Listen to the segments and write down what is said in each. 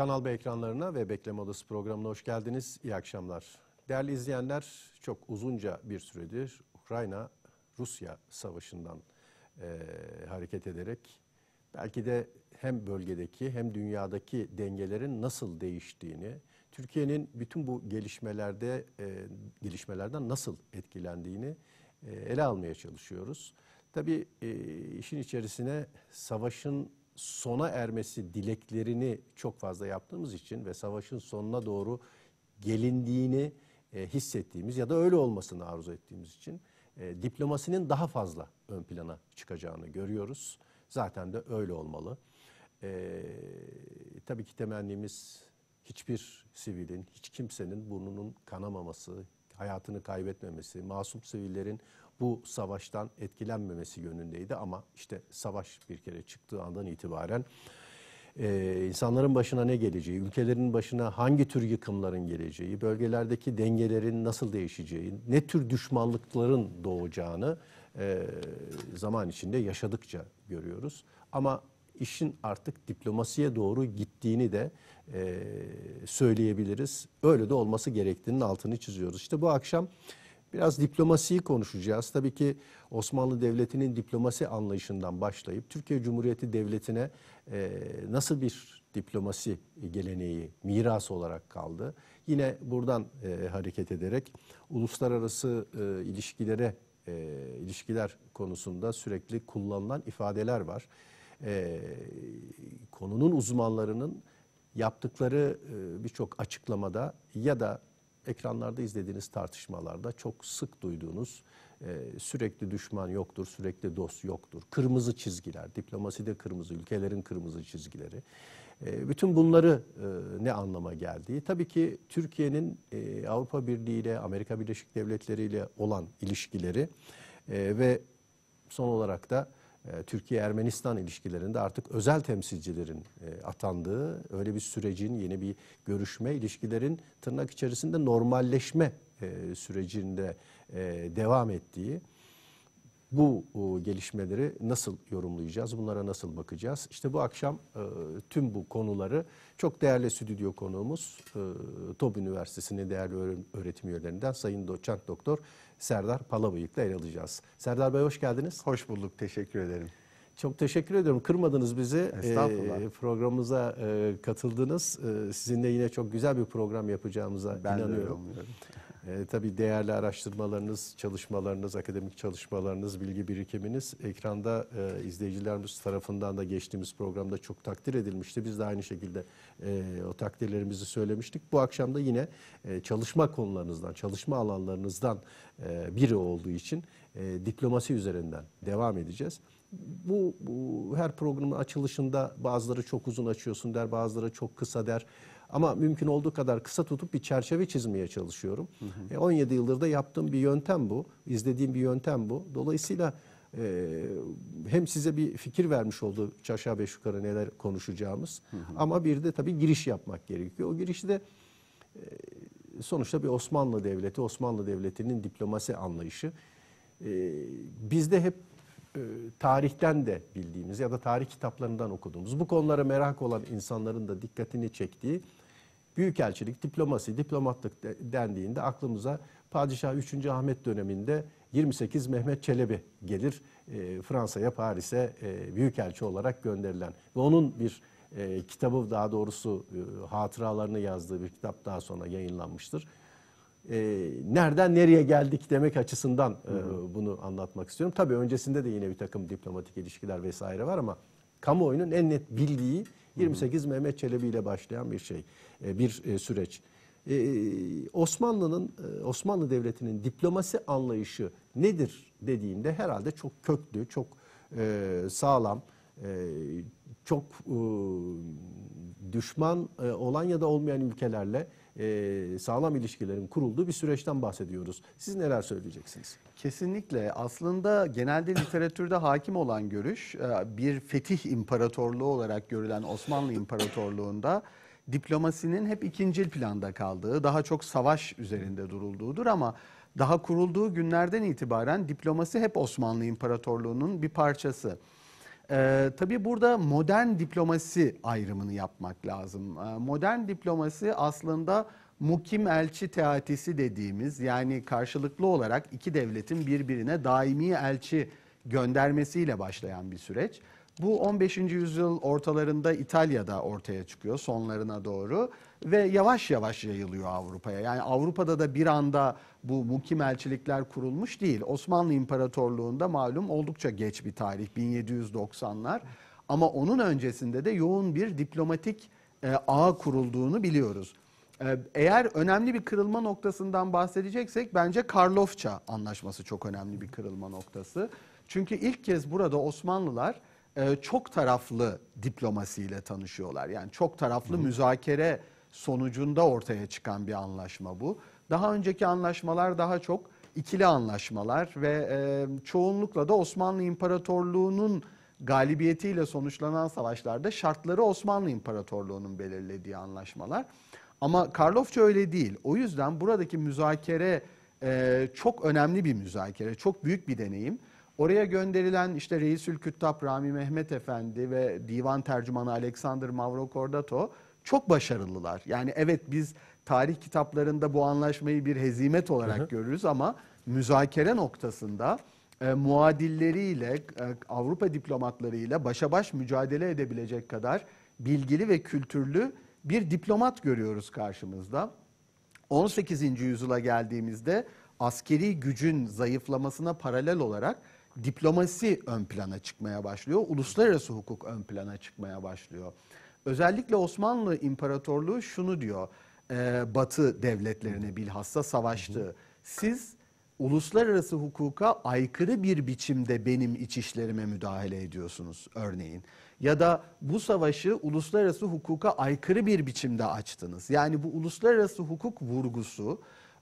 Kanal B ekranlarına ve Bekleme Odası programına hoş geldiniz. İyi akşamlar. Değerli izleyenler, çok uzunca bir süredir Ukrayna-Rusya savaşından e, hareket ederek belki de hem bölgedeki hem dünyadaki dengelerin nasıl değiştiğini, Türkiye'nin bütün bu gelişmelerde e, gelişmelerden nasıl etkilendiğini e, ele almaya çalışıyoruz. Tabii e, işin içerisine savaşın sona ermesi dileklerini çok fazla yaptığımız için ve savaşın sonuna doğru gelindiğini e, hissettiğimiz ya da öyle olmasını arzu ettiğimiz için e, diplomasinin daha fazla ön plana çıkacağını görüyoruz. Zaten de öyle olmalı. E, tabii ki temennimiz hiçbir sivilin, hiç kimsenin burnunun kanamaması, hayatını kaybetmemesi, masum sivillerin bu savaştan etkilenmemesi yönündeydi ama işte savaş bir kere çıktığı andan itibaren e, insanların başına ne geleceği, ülkelerin başına hangi tür yıkımların geleceği, bölgelerdeki dengelerin nasıl değişeceği, ne tür düşmanlıkların doğacağını e, zaman içinde yaşadıkça görüyoruz. Ama işin artık diplomasiye doğru gittiğini de e, söyleyebiliriz. Öyle de olması gerektiğinin altını çiziyoruz. İşte bu akşam Biraz diplomasiyi konuşacağız. Tabii ki Osmanlı Devleti'nin diplomasi anlayışından başlayıp Türkiye Cumhuriyeti Devleti'ne e, nasıl bir diplomasi geleneği miras olarak kaldı. Yine buradan e, hareket ederek uluslararası e, ilişkilere e, ilişkiler konusunda sürekli kullanılan ifadeler var. E, konunun uzmanlarının yaptıkları e, birçok açıklamada ya da ekranlarda izlediğiniz tartışmalarda çok sık duyduğunuz e, sürekli düşman yoktur, sürekli dost yoktur. Kırmızı çizgiler, diplomaside kırmızı, ülkelerin kırmızı çizgileri. E, bütün bunları e, ne anlama geldiği. Tabii ki Türkiye'nin Avrupa Birliği ile Amerika Birleşik Devletleri ile olan ilişkileri ve son olarak da e, Türkiye-Ermenistan ilişkilerinde artık özel temsilcilerin e, atandığı öyle bir sürecin, yeni bir görüşme, ilişkilerin tırnak içerisinde normalleşme e, sürecinde devam ettiği bu gelişmeleri nasıl yorumlayacağız, bunlara nasıl bakacağız? İşte bu akşam tüm bu konuları çok değerli stüdyo konuğumuz TOB Üniversitesi'nin değerli öğretim üyelerinden Sayın Doçent Doktor Serdar Palabıyık'la ele alacağız. Serdar Bey hoş geldiniz. Hoş bulduk. Teşekkür ederim. Çok teşekkür ediyorum. Kırmadınız bizi. Estağfurullah. E, programımıza e, katıldınız. E, sizinle yine çok güzel bir program yapacağımıza ben inanıyorum. Ben e, tabii değerli araştırmalarınız, çalışmalarınız, akademik çalışmalarınız, bilgi birikiminiz ekranda e, izleyicilerimiz tarafından da geçtiğimiz programda çok takdir edilmişti. Biz de aynı şekilde e, o takdirlerimizi söylemiştik. Bu akşam da yine e, çalışma konularınızdan, çalışma alanlarınızdan e, biri olduğu için e, diplomasi üzerinden devam edeceğiz. Bu, bu her programın açılışında bazıları çok uzun açıyorsun der, bazıları çok kısa der. Ama mümkün olduğu kadar kısa tutup bir çerçeve çizmeye çalışıyorum. Hı hı. E, 17 yıldır da yaptığım bir yöntem bu. İzlediğim bir yöntem bu. Dolayısıyla e, hem size bir fikir vermiş oldu aşağı beş yukarı neler konuşacağımız. Hı hı. Ama bir de tabii giriş yapmak gerekiyor. O girişi de e, sonuçta bir Osmanlı Devleti, Osmanlı Devleti'nin diplomasi anlayışı. E, bizde hep e, tarihten de bildiğimiz ya da tarih kitaplarından okuduğumuz, bu konulara merak olan insanların da dikkatini çektiği Büyükelçilik, diplomasi, diplomatlık dendiğinde aklımıza Padişah 3. Ahmet döneminde 28 Mehmet Çelebi gelir e, Fransa'ya Paris'e e, büyükelçi olarak gönderilen ve onun bir e, kitabı daha doğrusu e, hatıralarını yazdığı bir kitap daha sonra yayınlanmıştır. E, nereden nereye geldik demek açısından e, bunu anlatmak istiyorum. Tabii öncesinde de yine bir takım diplomatik ilişkiler vesaire var ama kamuoyunun en net bildiği 28 Mehmet Çelebi ile başlayan bir şey. E, bir e, süreç. E, Osmanlı'nın Osmanlı Devleti'nin diplomasi anlayışı nedir dediğinde herhalde çok köklü, çok sağlam, çok düşman olan ya da olmayan ülkelerle sağlam ilişkilerin kurulduğu bir süreçten bahsediyoruz. Siz neler söyleyeceksiniz? Kesinlikle. Aslında genelde literatürde hakim olan görüş bir fetih imparatorluğu olarak görülen Osmanlı İmparatorluğu'nda diplomasinin hep ikinci planda kaldığı, daha çok savaş üzerinde durulduğudur ama daha kurulduğu günlerden itibaren diplomasi hep Osmanlı İmparatorluğu'nun bir parçası. Ee, tabii burada modern diplomasi ayrımını yapmak lazım. Ee, modern diplomasi aslında mukim elçi teatisi dediğimiz yani karşılıklı olarak iki devletin birbirine daimi elçi göndermesiyle başlayan bir süreç. Bu 15. yüzyıl ortalarında İtalya'da ortaya çıkıyor sonlarına doğru ve yavaş yavaş yayılıyor Avrupa'ya. Yani Avrupa'da da bir anda bu mukim elçilikler kurulmuş değil. Osmanlı İmparatorluğu'nda malum oldukça geç bir tarih 1790'lar ama onun öncesinde de yoğun bir diplomatik e, ağ kurulduğunu biliyoruz. E, eğer önemli bir kırılma noktasından bahsedeceksek bence Karlofça anlaşması çok önemli bir kırılma noktası. Çünkü ilk kez burada Osmanlılar e, çok taraflı diplomasiyle tanışıyorlar. Yani çok taraflı Hı. müzakere sonucunda ortaya çıkan bir anlaşma bu. Daha önceki anlaşmalar daha çok ikili anlaşmalar ve e, çoğunlukla da Osmanlı İmparatorluğu'nun galibiyetiyle sonuçlanan savaşlarda şartları Osmanlı İmparatorluğu'nun belirlediği anlaşmalar. Ama Karlofça öyle değil. O yüzden buradaki müzakere e, çok önemli bir müzakere, çok büyük bir deneyim. Oraya gönderilen işte Reisül Küttab Rami Mehmet Efendi ve divan tercümanı Alexander Mavrokordato çok başarılılar. Yani evet biz tarih kitaplarında bu anlaşmayı bir hezimet olarak hı hı. görürüz ama müzakere noktasında e, muadilleriyle e, Avrupa diplomatlarıyla başa baş mücadele edebilecek kadar bilgili ve kültürlü bir diplomat görüyoruz karşımızda. 18. yüzyıla geldiğimizde askeri gücün zayıflamasına paralel olarak diplomasi ön plana çıkmaya başlıyor. Uluslararası hukuk ön plana çıkmaya başlıyor. Özellikle Osmanlı İmparatorluğu şunu diyor. E, batı devletlerine bilhassa savaştı. Siz uluslararası hukuka aykırı bir biçimde benim iç işlerime müdahale ediyorsunuz örneğin. Ya da bu savaşı uluslararası hukuka aykırı bir biçimde açtınız. Yani bu uluslararası hukuk vurgusu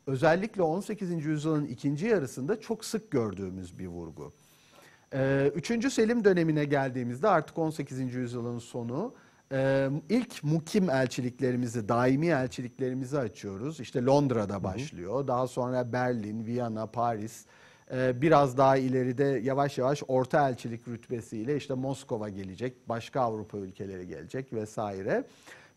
özellikle 18. yüzyılın ikinci yarısında çok sık gördüğümüz bir vurgu. Ee, üçüncü Selim dönemine geldiğimizde artık 18. yüzyılın sonu e, ilk mukim elçiliklerimizi, daimi elçiliklerimizi açıyoruz. İşte Londra'da başlıyor. Daha sonra Berlin, Viyana, Paris. Ee, biraz daha ileride yavaş yavaş orta elçilik rütbesiyle işte Moskova gelecek, başka Avrupa ülkeleri gelecek vesaire.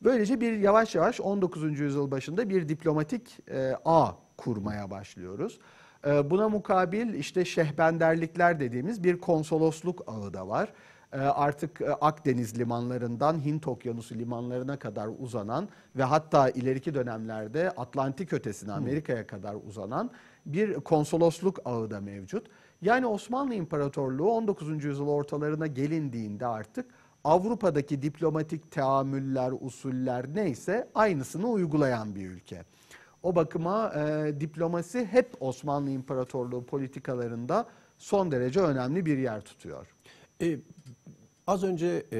Böylece bir yavaş yavaş 19. yüzyıl başında bir diplomatik e, ağ kurmaya başlıyoruz. E, buna mukabil işte şehbenderlikler dediğimiz bir konsolosluk ağı da var. E, artık e, Akdeniz limanlarından Hint Okyanusu limanlarına kadar uzanan ve hatta ileriki dönemlerde Atlantik ötesine Amerika'ya kadar uzanan bir konsolosluk ağı da mevcut. Yani Osmanlı İmparatorluğu 19. yüzyıl ortalarına gelindiğinde artık Avrupa'daki diplomatik teamüller, usuller neyse aynısını uygulayan bir ülke. O bakıma e, diplomasi hep Osmanlı İmparatorluğu politikalarında son derece önemli bir yer tutuyor. E, az önce e,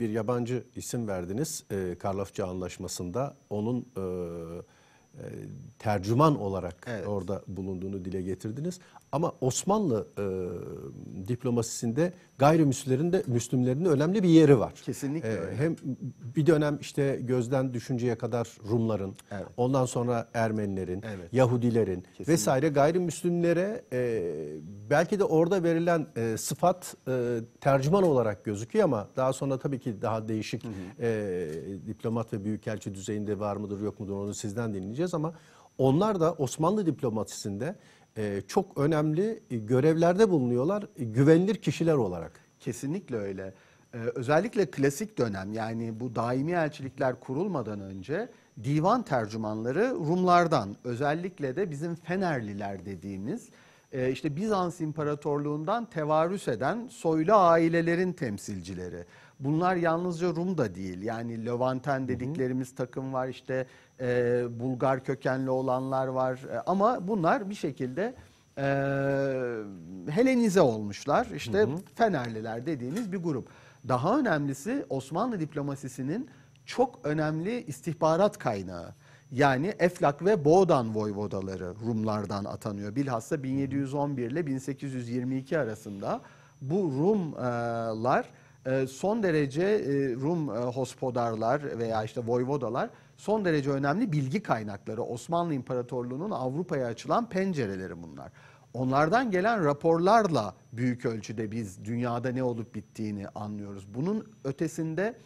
bir yabancı isim verdiniz e, Karlofça Anlaşması'nda. Onun e, e tercüman olarak evet. orada bulunduğunu dile getirdiniz. Ama Osmanlı e, diplomasisinde gayrimüslimlerin de Müslümlerin de önemli bir yeri var. Kesinlikle. E, hem bir dönem işte gözden düşünceye kadar Rumların, evet. ondan sonra Ermenilerin, evet. Yahudilerin Kesinlikle. vesaire gayrimüslimlere e, belki de orada verilen e, sıfat e, tercüman olarak gözüküyor ama daha sonra tabii ki daha değişik hı hı. E, diplomat ve büyükelçi düzeyinde var mıdır yok mudur onu sizden dinleyeceğiz ama onlar da Osmanlı diplomasisinde. E, çok önemli e, görevlerde bulunuyorlar e, güvenilir kişiler olarak. Kesinlikle öyle. Özellikle klasik dönem yani bu daimi elçilikler kurulmadan önce divan tercümanları Rumlardan özellikle de bizim Fenerliler dediğimiz işte Bizans İmparatorluğundan tevarüs eden soylu ailelerin temsilcileri. Bunlar yalnızca Rum da değil. Yani Levanten dediklerimiz hı hı. takım var işte e, Bulgar kökenli olanlar var. E, ama bunlar bir şekilde e, Helenize olmuşlar. İşte hı hı. Fenerliler dediğimiz bir grup. Daha önemlisi Osmanlı diplomasisinin çok önemli istihbarat kaynağı. Yani Eflak ve Boğdan voyvodaları Rumlardan atanıyor. Bilhassa 1711 ile 1822 arasında bu Rumlar ee, son derece e, Rum e, hospodarlar veya işte voyvodalar son derece önemli bilgi kaynakları. Osmanlı İmparatorluğu'nun Avrupa'ya açılan pencereleri bunlar. Onlardan gelen raporlarla büyük ölçüde biz dünyada ne olup bittiğini anlıyoruz. Bunun ötesinde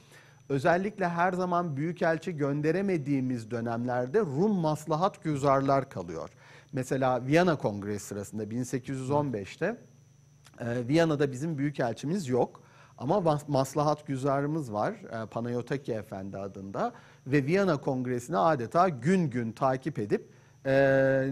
özellikle her zaman büyükelçi gönderemediğimiz dönemlerde Rum maslahat güzarlar kalıyor. Mesela Viyana Kongresi sırasında 1815'te e, Viyana'da bizim büyükelçimiz yok ama maslahat güzarımız var e, Panayoteki Efendi adında ve Viyana Kongresi'ni adeta gün gün takip edip e,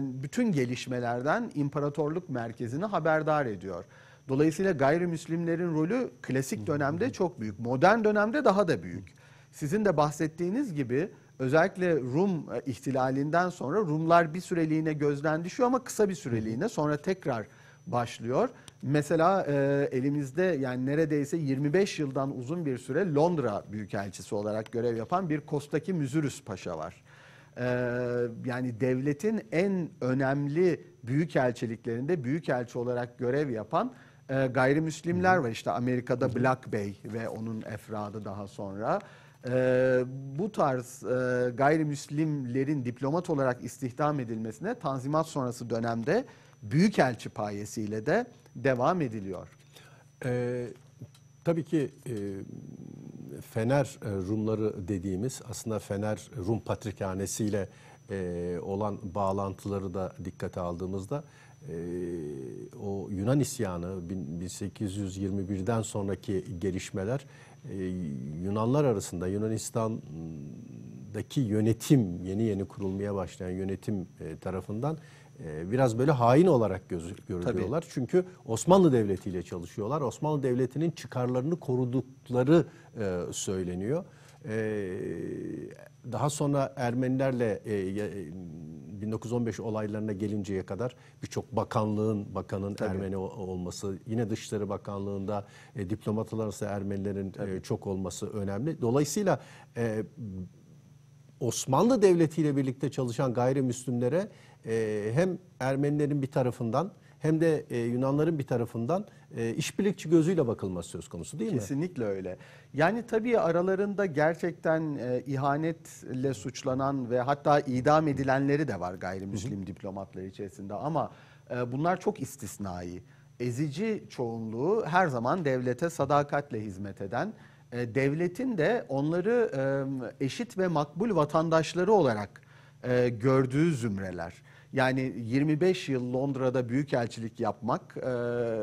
bütün gelişmelerden imparatorluk merkezini haberdar ediyor. Dolayısıyla gayrimüslimlerin rolü klasik dönemde çok büyük. Modern dönemde daha da büyük. Sizin de bahsettiğiniz gibi özellikle Rum e, ihtilalinden sonra Rumlar bir süreliğine gözden düşüyor ama kısa bir süreliğine sonra tekrar başlıyor. Mesela e, elimizde yani neredeyse 25 yıldan uzun bir süre Londra Büyükelçisi olarak görev yapan bir Kostaki Müzürüs Paşa var. E, yani devletin en önemli büyükelçiliklerinde büyükelçi olarak görev yapan e, gayrimüslimler var. İşte Amerika'da Black Bey ve onun efradı daha sonra. Ee, bu tarz e, gayrimüslimlerin diplomat olarak istihdam edilmesine Tanzimat sonrası dönemde Büyükelçi payesiyle de devam ediliyor. Ee, tabii ki e, Fener e, Rumları dediğimiz aslında Fener Rum Patrikhanesi ile e, olan bağlantıları da dikkate aldığımızda e, o Yunan isyanı 1821'den sonraki gelişmeler e, Yunanlar arasında Yunanistan'daki yönetim yeni yeni kurulmaya başlayan yönetim e, tarafından e, biraz böyle hain olarak göz, görülüyorlar. Tabii. Çünkü Osmanlı Devleti ile çalışıyorlar. Osmanlı Devleti'nin çıkarlarını korudukları e, söyleniyor. E, daha sonra Ermenilerle e, 1915 e, olaylarına gelinceye kadar birçok bakanlığın bakanın Tabii. Ermeni olması, yine Dışişleri Bakanlığında e, diplomatlar arası Ermenilerin e, çok olması önemli. Dolayısıyla e, Osmanlı Devleti ile birlikte çalışan gayrimüslimlere ee, hem Ermenilerin bir tarafından hem de e, Yunanların bir tarafından e, işbirlikçi gözüyle bakılması söz konusu değil mi? Kesinlikle öyle. Yani tabii aralarında gerçekten e, ihanetle suçlanan ve hatta idam edilenleri de var gayrimüslim diplomatlar içerisinde ama bunlar çok istisnai. Ezici çoğunluğu her zaman devlete sadakatle hizmet eden, devletin de onları eşit ve makbul vatandaşları olarak gördüğü zümreler. Yani 25 yıl Londra'da büyükelçilik yapmak e,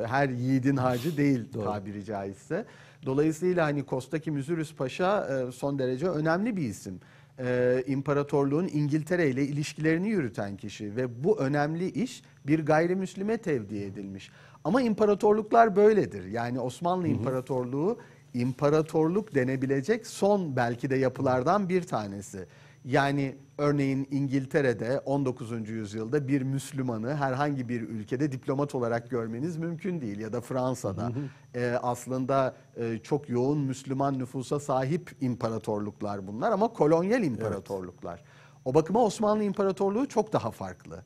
her yiğidin harcı değil Doğru. tabiri caizse. Dolayısıyla hani Kostaki Müzürüs Paşa e, son derece önemli bir isim. E, imparatorluğun İngiltere ile ilişkilerini yürüten kişi ve bu önemli iş bir gayrimüslime tevdi edilmiş. Ama imparatorluklar böyledir. Yani Osmanlı İmparatorluğu imparatorluk denebilecek son belki de yapılardan bir tanesi. Yani örneğin İngiltere'de 19. yüzyılda bir Müslümanı herhangi bir ülkede diplomat olarak görmeniz mümkün değil. Ya da Fransa'da e, aslında e, çok yoğun Müslüman nüfusa sahip imparatorluklar bunlar ama kolonyal imparatorluklar. Evet. O bakıma Osmanlı İmparatorluğu çok daha farklı.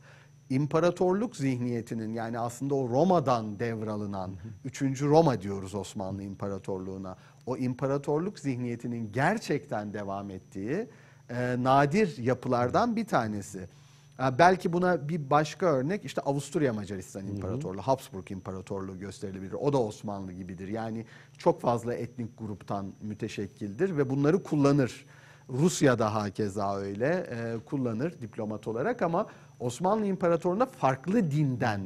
İmparatorluk zihniyetinin yani aslında o Roma'dan devralınan 3. Roma diyoruz Osmanlı İmparatorluğu'na. O imparatorluk zihniyetinin gerçekten devam ettiği e, nadir yapılardan bir tanesi. E, belki buna bir başka örnek işte Avusturya Macaristan İmparatorluğu, Habsburg İmparatorluğu gösterilebilir. O da Osmanlı gibidir. Yani çok fazla etnik gruptan müteşekkildir ve bunları kullanır. Rusya da hakeza öyle e, kullanır diplomat olarak ama Osmanlı İmparatorluğu'nda farklı dinden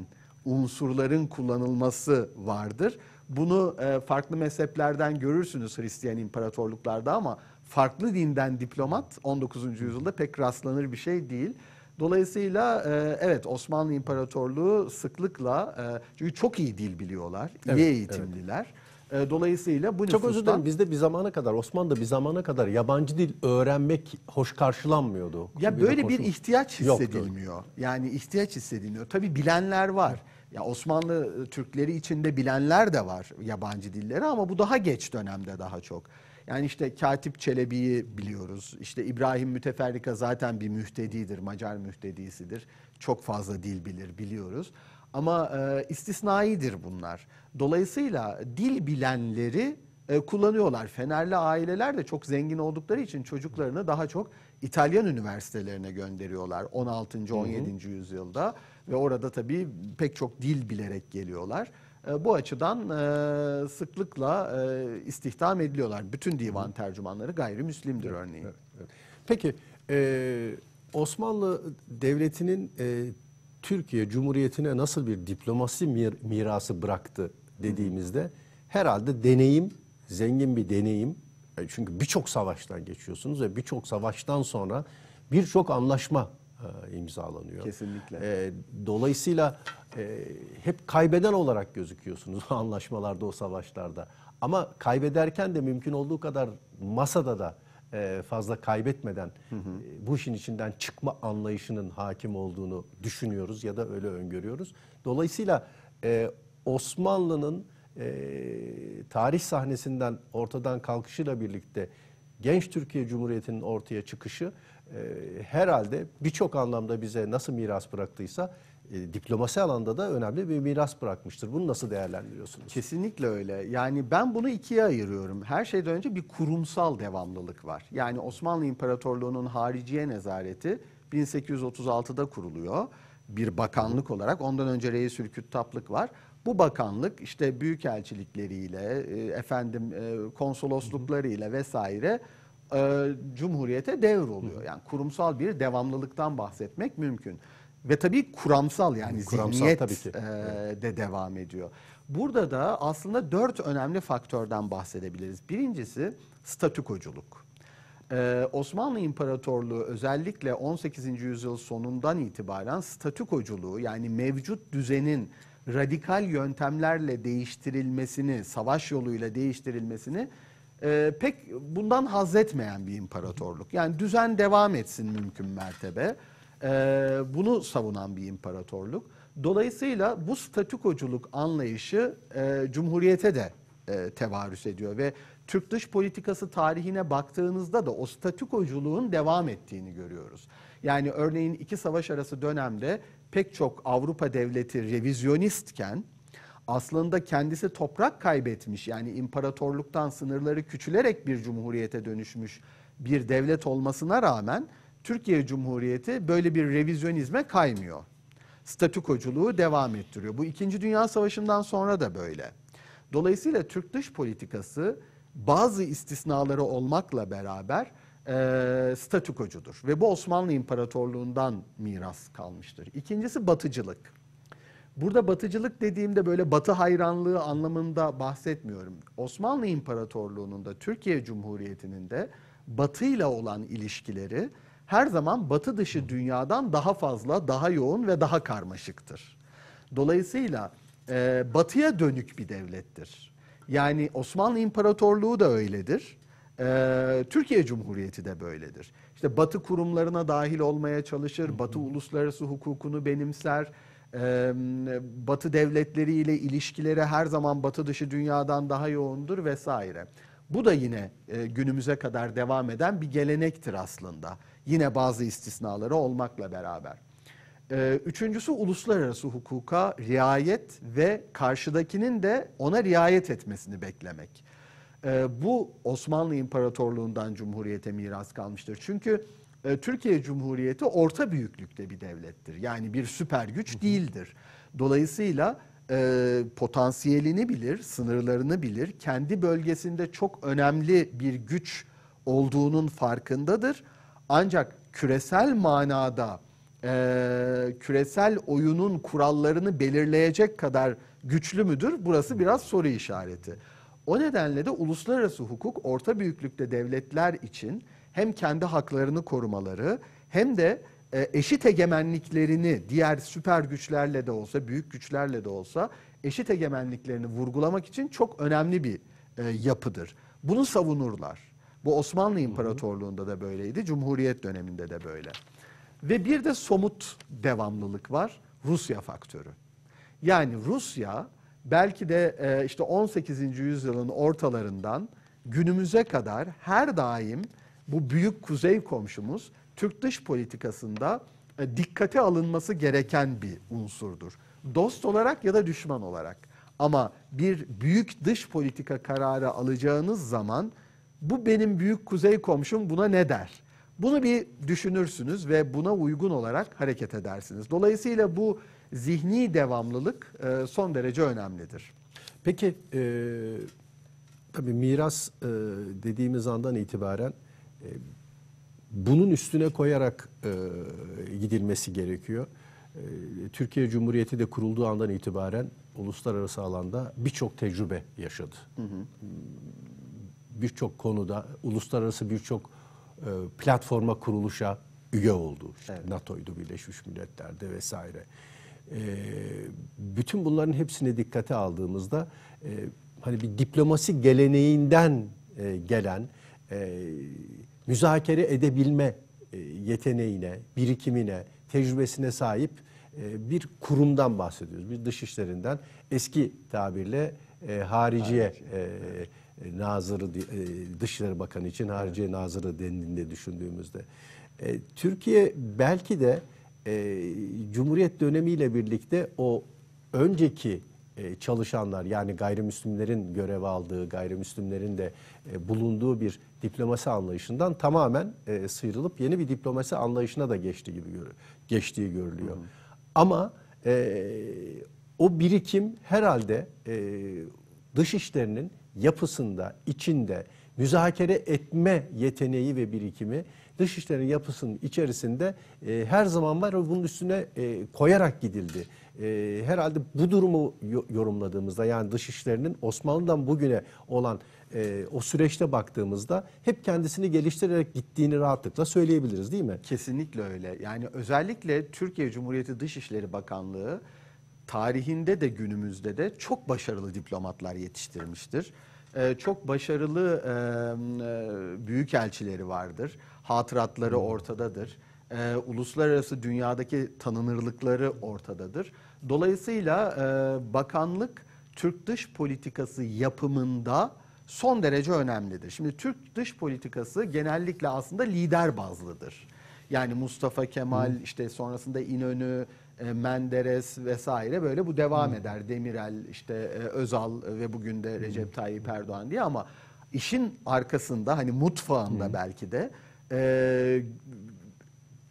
unsurların kullanılması vardır. Bunu e, farklı mezheplerden görürsünüz Hristiyan İmparatorluklarda ama farklı dinden diplomat 19. yüzyılda pek rastlanır bir şey değil. Dolayısıyla e, evet Osmanlı İmparatorluğu sıklıkla e, çünkü çok iyi dil biliyorlar, iyi evet, eğitimliler. Evet. dolayısıyla bu nüfustan... Çok özür dilerim bizde bir zamana kadar Osmanlı'da bir zamana kadar yabancı dil öğrenmek hoş karşılanmıyordu. Ya bir böyle bir ihtiyaç hissedilmiyor. Yoktu. Yani ihtiyaç hissedilmiyor. Tabi bilenler var. Ya Osmanlı e, Türkleri içinde bilenler de var yabancı dilleri ama bu daha geç dönemde daha çok. Yani işte Katip Çelebi'yi biliyoruz. İşte İbrahim Müteferrika zaten bir mühtedidir, Macar mühtedisidir. Çok fazla dil bilir, biliyoruz. Ama e, istisnaidir bunlar. Dolayısıyla dil bilenleri e, kullanıyorlar. Fenerli aileler de çok zengin oldukları için çocuklarını daha çok İtalyan üniversitelerine gönderiyorlar 16. 17. Hı hı. yüzyılda ve orada tabii pek çok dil bilerek geliyorlar. E, bu açıdan e, sıklıkla e, istihdam ediliyorlar. Bütün divan tercümanları gayrimüslimdir evet, örneğin. Evet, evet. Peki Osmanlı Devleti'nin Türkiye Cumhuriyeti'ne nasıl bir diplomasi mirası bıraktı dediğimizde herhalde deneyim, zengin bir deneyim. Çünkü birçok savaştan geçiyorsunuz ve birçok savaştan sonra birçok anlaşma e, imzalanıyor. Kesinlikle. E, dolayısıyla e, hep kaybeden olarak gözüküyorsunuz o anlaşmalarda, o savaşlarda. Ama kaybederken de mümkün olduğu kadar masada da e, fazla kaybetmeden hı hı. E, bu işin içinden çıkma anlayışının hakim olduğunu düşünüyoruz ya da öyle öngörüyoruz. Dolayısıyla e, Osmanlı'nın e, tarih sahnesinden ortadan kalkışıyla birlikte genç Türkiye Cumhuriyeti'nin ortaya çıkışı ee, herhalde birçok anlamda bize nasıl miras bıraktıysa e, diplomasi alanda da önemli bir miras bırakmıştır. Bunu nasıl değerlendiriyorsunuz? Kesinlikle öyle. Yani ben bunu ikiye ayırıyorum. Her şeyden önce bir kurumsal devamlılık var. Yani Osmanlı İmparatorluğu'nun hariciye nezareti 1836'da kuruluyor. Bir bakanlık olarak. Ondan önce reisülküttaplık var. Bu bakanlık işte büyükelçilikleriyle, e, efendim e, konsoloslukları ile vesaire e, Cumhuriyete oluyor Yani kurumsal bir devamlılıktan bahsetmek mümkün. Ve tabii kuramsal yani kuramsal, zihniyet tabii ki. E, de devam ediyor. Burada da aslında dört önemli faktörden bahsedebiliriz. Birincisi statükoculuk. Ee, Osmanlı İmparatorluğu özellikle 18. yüzyıl sonundan itibaren statükoculuğu yani mevcut düzenin radikal yöntemlerle değiştirilmesini, savaş yoluyla değiştirilmesini e, pek bundan haz etmeyen bir imparatorluk. Yani düzen devam etsin mümkün mertebe. E, bunu savunan bir imparatorluk. Dolayısıyla bu statükoculuk anlayışı e, Cumhuriyete de e, tevarüs ediyor ve Türk dış politikası tarihine baktığınızda da o statükoculuğun devam ettiğini görüyoruz. Yani örneğin iki savaş arası dönemde pek çok Avrupa devleti revizyonistken aslında kendisi toprak kaybetmiş. Yani imparatorluktan sınırları küçülerek bir cumhuriyete dönüşmüş bir devlet olmasına rağmen Türkiye Cumhuriyeti böyle bir revizyonizme kaymıyor. Statükoculuğu devam ettiriyor. Bu İkinci Dünya Savaşı'ndan sonra da böyle. Dolayısıyla Türk dış politikası bazı istisnaları olmakla beraber e, statükocudur. Ve bu Osmanlı İmparatorluğu'ndan miras kalmıştır. İkincisi batıcılık. Burada batıcılık dediğimde böyle batı hayranlığı anlamında bahsetmiyorum. Osmanlı İmparatorluğu'nun da Türkiye Cumhuriyeti'nin de batıyla olan ilişkileri her zaman batı dışı dünyadan daha fazla, daha yoğun ve daha karmaşıktır. Dolayısıyla e, batıya dönük bir devlettir. Yani Osmanlı İmparatorluğu da öyledir. E, Türkiye Cumhuriyeti de böyledir. İşte batı kurumlarına dahil olmaya çalışır, batı uluslararası hukukunu benimser Batı devletleriyle ilişkileri her zaman Batı dışı dünyadan daha yoğundur vesaire. Bu da yine günümüze kadar devam eden bir gelenektir aslında. Yine bazı istisnaları olmakla beraber. Üçüncüsü uluslararası hukuka riayet ve karşıdakinin de ona riayet etmesini beklemek. Bu Osmanlı İmparatorluğundan Cumhuriyete miras kalmıştır. Çünkü e, Türkiye Cumhuriyeti orta büyüklükte bir devlettir. Yani bir süper güç değildir. Dolayısıyla e, potansiyelini bilir, sınırlarını bilir. Kendi bölgesinde çok önemli bir güç olduğunun farkındadır. Ancak küresel manada e, küresel oyunun kurallarını belirleyecek kadar güçlü müdür? Burası biraz soru işareti. O nedenle de uluslararası hukuk orta büyüklükte devletler için hem kendi haklarını korumaları hem de e, eşit egemenliklerini diğer süper güçlerle de olsa, büyük güçlerle de olsa eşit egemenliklerini vurgulamak için çok önemli bir e, yapıdır. Bunu savunurlar. Bu Osmanlı İmparatorluğu'nda da böyleydi, Cumhuriyet döneminde de böyle. Ve bir de somut devamlılık var, Rusya faktörü. Yani Rusya belki de e, işte 18. yüzyılın ortalarından günümüze kadar her daim bu büyük kuzey komşumuz Türk dış politikasında e, dikkate alınması gereken bir unsurdur. Dost olarak ya da düşman olarak. Ama bir büyük dış politika kararı alacağınız zaman bu benim büyük kuzey komşum buna ne der? Bunu bir düşünürsünüz ve buna uygun olarak hareket edersiniz. Dolayısıyla bu zihni devamlılık e, son derece önemlidir. Peki e, tabii miras e, dediğimiz andan itibaren bunun üstüne koyarak e, gidilmesi gerekiyor. E, Türkiye Cumhuriyeti de kurulduğu andan itibaren uluslararası alanda birçok tecrübe yaşadı. Hmm, birçok konuda uluslararası birçok e, platforma kuruluşa üye oldu. İşte evet. NATO'ydu Birleşmiş Milletler'de vesaire. bütün bunların hepsini dikkate aldığımızda hani bir diplomasi geleneğinden gelen müzakere edebilme e, yeteneğine, birikimine, tecrübesine sahip e, bir kurumdan bahsediyoruz. Bir dışişlerinden eski tabirle e, hariciye e, nazırı, e, Dışişleri Bakanı için hariciye evet. nazırı denildiğinde düşündüğümüzde. E, Türkiye belki de e, Cumhuriyet dönemiyle birlikte o önceki e, çalışanlar yani gayrimüslimlerin görev aldığı, gayrimüslimlerin de e, bulunduğu bir diplomasi anlayışından tamamen e, sıyrılıp yeni bir diplomasi anlayışına da geçti gibi görü geçtiği görülüyor. Hı hı. Ama e, o birikim herhalde e, dış işlerinin yapısında, içinde müzakere etme yeteneği ve birikimi dış işlerin yapısının içerisinde e, her zaman var ve bunun üstüne e, koyarak gidildi. E, herhalde bu durumu yorumladığımızda yani dış işlerinin Osmanlı'dan bugüne olan e, o süreçte baktığımızda hep kendisini geliştirerek gittiğini rahatlıkla söyleyebiliriz değil mi? Kesinlikle öyle. Yani özellikle Türkiye Cumhuriyeti Dışişleri Bakanlığı tarihinde de günümüzde de çok başarılı diplomatlar yetiştirmiştir. Ee, çok başarılı e, e, büyükelçileri vardır. Hatıratları hmm. ortadadır. Ee, uluslararası dünyadaki tanınırlıkları ortadadır. Dolayısıyla e, bakanlık Türk dış politikası yapımında son derece önemlidir. Şimdi Türk dış politikası genellikle aslında lider bazlıdır. Yani Mustafa Kemal hmm. işte sonrasında İnönü, e, Menderes vesaire böyle bu devam hmm. eder. Demirel, işte e, Özal ve bugün de Recep Tayyip Erdoğan diye ama işin arkasında hani mutfağında hmm. belki de e,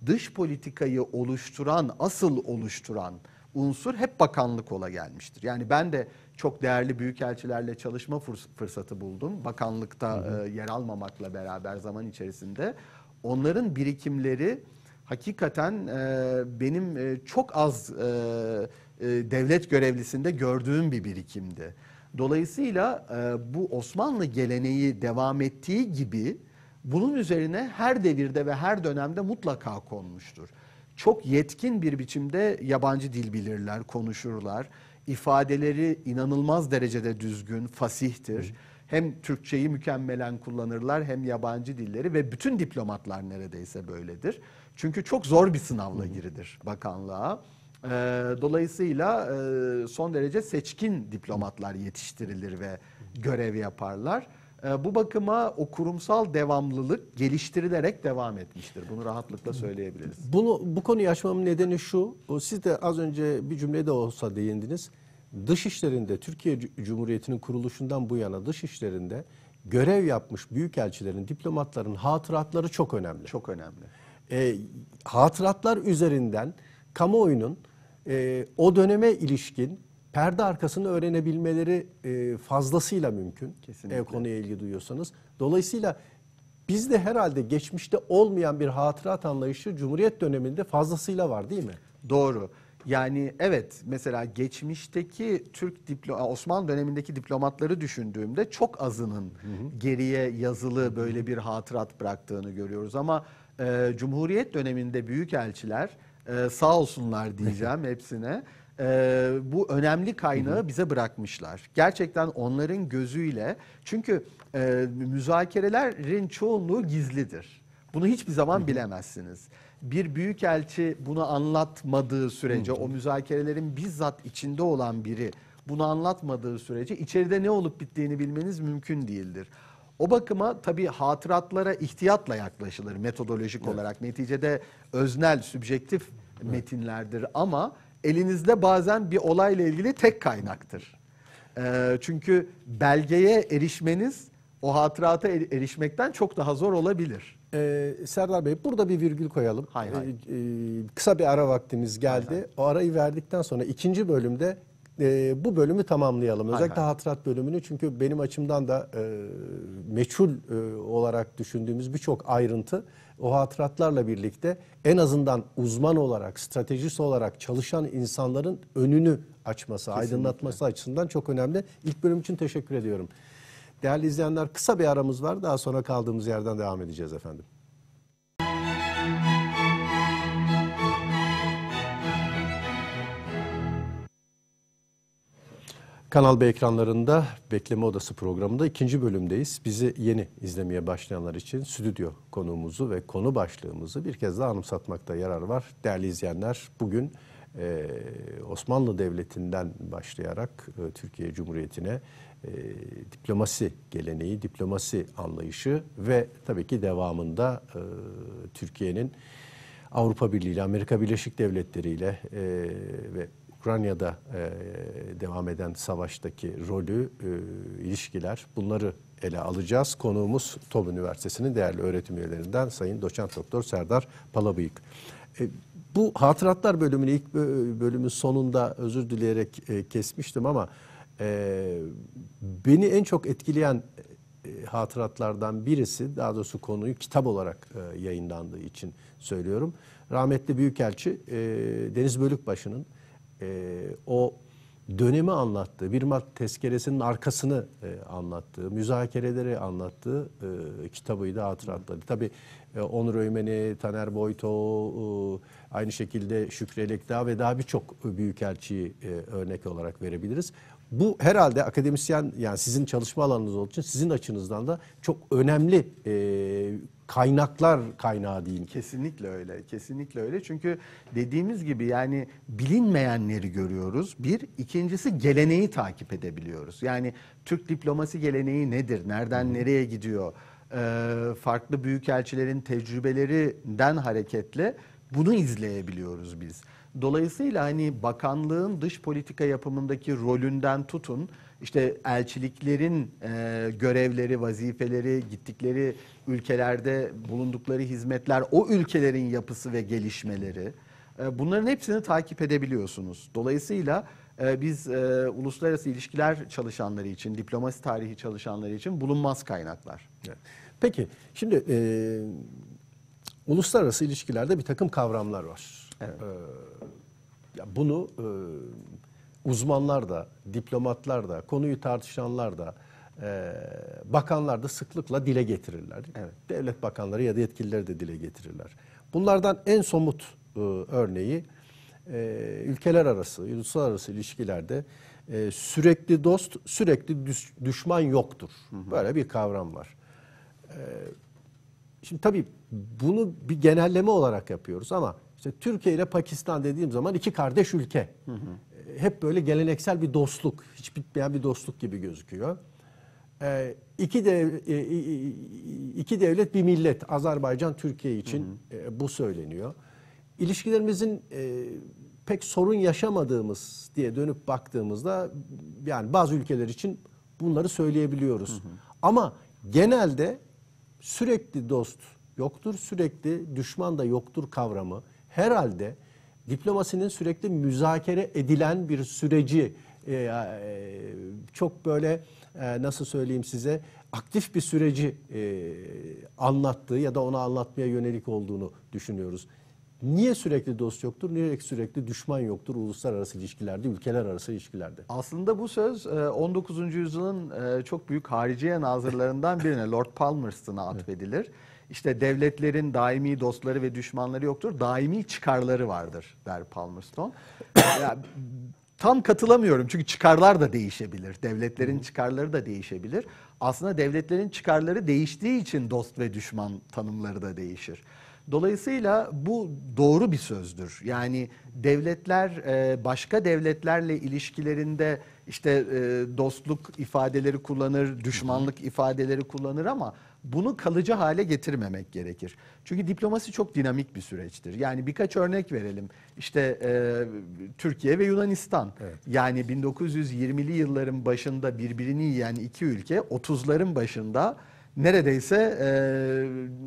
dış politikayı oluşturan, asıl oluşturan unsur hep bakanlık ola gelmiştir. Yani ben de çok değerli büyükelçilerle çalışma fırsatı buldum. Bakanlıkta hı hı. E, yer almamakla beraber zaman içerisinde onların birikimleri hakikaten e, benim e, çok az devlet görevlisinde gördüğüm bir birikimdi. Dolayısıyla bu Osmanlı geleneği devam ettiği gibi bunun üzerine her devirde ve her dönemde mutlaka konmuştur çok yetkin bir biçimde yabancı dil bilirler, konuşurlar. İfadeleri inanılmaz derecede düzgün, fasihtir. Hem Türkçeyi mükemmelen kullanırlar hem yabancı dilleri ve bütün diplomatlar neredeyse böyledir. Çünkü çok zor bir sınavla girilir bakanlığa. Ee, dolayısıyla e, son derece seçkin diplomatlar yetiştirilir ve görev yaparlar. Ee, bu bakıma o kurumsal devamlılık geliştirilerek devam etmiştir. Bunu rahatlıkla söyleyebiliriz. Bunu bu konuyu açmamın nedeni şu. Siz de az önce bir cümlede olsa değindiniz. dışişlerinde Türkiye Cumhuriyeti'nin kuruluşundan bu yana dışişlerinde görev yapmış büyükelçilerin, diplomatların hatıratları çok önemli. Çok önemli. E, hatıratlar üzerinden kamuoyunun e, o döneme ilişkin perde arkasını öğrenebilmeleri e, fazlasıyla mümkün. Kesinlikle. E, konuya ilgi duyuyorsanız. Dolayısıyla bizde herhalde geçmişte olmayan bir hatırat anlayışı Cumhuriyet döneminde fazlasıyla var değil mi? Doğru. Yani evet mesela geçmişteki Türk diplo Osmanlı dönemindeki diplomatları düşündüğümde çok azının hı hı. geriye yazılı böyle bir hatırat bıraktığını görüyoruz ama e, Cumhuriyet döneminde büyük elçiler e, sağ olsunlar diyeceğim hepsine e, bu önemli kaynağı hı hı. bize bırakmışlar. Gerçekten onların gözüyle çünkü e, müzakerelerin çoğunluğu gizlidir. Bunu hiçbir zaman hı hı. bilemezsiniz. Bir büyükelçi bunu anlatmadığı sürece hı hı. o müzakerelerin bizzat içinde olan biri bunu anlatmadığı sürece içeride ne olup bittiğini bilmeniz mümkün değildir. O bakıma tabii hatıratlara ihtiyatla yaklaşılır metodolojik evet. olarak. Neticede öznel, sübjektif evet. metinlerdir ama elinizde bazen bir olayla ilgili tek kaynaktır. E, çünkü belgeye erişmeniz o hatırata er-, erişmekten çok daha zor olabilir. Ee, Serdar Bey burada bir virgül koyalım. Hay hay. Ee, e, kısa bir ara vaktimiz geldi. Hay hay. O arayı verdikten sonra ikinci bölümde e, bu bölümü tamamlayalım. Özellikle hay hay. hatırat bölümünü çünkü benim açımdan da e, meçhul e, olarak düşündüğümüz birçok ayrıntı o hatıratlarla birlikte en azından uzman olarak, stratejist olarak çalışan insanların önünü açması, Kesinlikle. aydınlatması açısından çok önemli. İlk bölüm için teşekkür ediyorum. Değerli izleyenler kısa bir aramız var. Daha sonra kaldığımız yerden devam edeceğiz efendim. Kanal B ekranlarında Bekleme Odası programında ikinci bölümdeyiz. Bizi yeni izlemeye başlayanlar için stüdyo konuğumuzu ve konu başlığımızı bir kez daha anımsatmakta yarar var. Değerli izleyenler bugün e, Osmanlı Devleti'nden başlayarak e, Türkiye Cumhuriyeti'ne e, diplomasi geleneği, diplomasi anlayışı ve tabii ki devamında e, Türkiye'nin Avrupa Birliği ile Amerika Birleşik Devletleri ile e, ve Ukrayna'da e, devam eden savaştaki rolü, e, ilişkiler bunları ele alacağız. Konuğumuz TOB Üniversitesi'nin değerli öğretim üyelerinden Sayın Doçent Doktor Serdar Palabıyık. E, bu Hatıratlar bölümünü ilk bölümün sonunda özür dileyerek e, kesmiştim ama e, beni en çok etkileyen e, hatıratlardan birisi, daha doğrusu konuyu kitap olarak e, yayınlandığı için söylüyorum. Rahmetli Büyükelçi e, Deniz Bölükbaşı'nın e, o dönemi anlattığı, bir Mart tezkeresinin arkasını e, anlattığı, müzakereleri anlattığı e, kitabıydı Hatıratları. tabi e, Onur Öymeni, Taner Boyto, e, aynı şekilde Şükrü elekta ve daha birçok büyükelçiyi e, örnek olarak verebiliriz. Bu herhalde akademisyen yani sizin çalışma alanınız olduğu için sizin açınızdan da çok önemli e, kaynaklar kaynağı diyeyim. Kesinlikle öyle. Kesinlikle öyle. Çünkü dediğimiz gibi yani bilinmeyenleri görüyoruz. Bir, ikincisi geleneği takip edebiliyoruz. Yani Türk diplomasi geleneği nedir? Nereden hmm. nereye gidiyor? Ee, farklı büyükelçilerin tecrübelerinden hareketle bunu izleyebiliyoruz biz. Dolayısıyla hani bakanlığın dış politika yapımındaki rolünden tutun işte elçiliklerin e, görevleri, vazifeleri, gittikleri ülkelerde bulundukları hizmetler, o ülkelerin yapısı ve gelişmeleri e, bunların hepsini takip edebiliyorsunuz. Dolayısıyla e, biz e, uluslararası ilişkiler çalışanları için, diplomasi tarihi çalışanları için bulunmaz kaynaklar. Peki şimdi e, uluslararası ilişkilerde bir takım kavramlar var. Evet. E, ya bunu... E, uzmanlar da, diplomatlar da, konuyu tartışanlar da, e, bakanlar da sıklıkla dile getirirler. Evet. Devlet bakanları ya da yetkilileri de dile getirirler. Bunlardan en somut e, örneği e, ülkeler arası, uluslararası ilişkilerde e, sürekli dost, sürekli düş, düşman yoktur. Hı hı. Böyle bir kavram var. E, şimdi tabii bunu bir genelleme olarak yapıyoruz ama işte Türkiye ile Pakistan dediğim zaman iki kardeş ülke. Hı hı hep böyle geleneksel bir dostluk, hiç bitmeyen bir dostluk gibi gözüküyor. E, iki, dev, e, e, e, iki devlet bir millet Azerbaycan Türkiye için hı hı. E, bu söyleniyor. İlişkilerimizin e, pek sorun yaşamadığımız diye dönüp baktığımızda yani bazı ülkeler için bunları söyleyebiliyoruz. Hı hı. Ama genelde sürekli dost yoktur, sürekli düşman da yoktur kavramı herhalde diplomasinin sürekli müzakere edilen bir süreci e, e, çok böyle e, nasıl söyleyeyim size aktif bir süreci anlattığı ya da ona anlatmaya yönelik olduğunu düşünüyoruz. Niye sürekli dost yoktur? Niye sürekli düşman yoktur uluslararası ilişkilerde, ülkeler arası ilişkilerde? Aslında bu söz 19. yüzyılın çok büyük hariciye nazırlarından birine Lord Palmerston'a atfedilir. Evet. İşte devletlerin daimi dostları ve düşmanları yoktur. Daimi çıkarları vardır der Palmerston. yani, tam katılamıyorum çünkü çıkarlar da değişebilir. Devletlerin çıkarları da değişebilir. Aslında devletlerin çıkarları değiştiği için dost ve düşman tanımları da değişir. Dolayısıyla bu doğru bir sözdür. Yani devletler e, başka devletlerle ilişkilerinde işte e, dostluk ifadeleri kullanır, düşmanlık ifadeleri kullanır ama bunu kalıcı hale getirmemek gerekir. Çünkü diplomasi çok dinamik bir süreçtir. Yani birkaç örnek verelim. İşte e, Türkiye ve Yunanistan. Evet. Yani 1920'li yılların başında birbirini yiyen iki ülke 30'ların başında neredeyse e,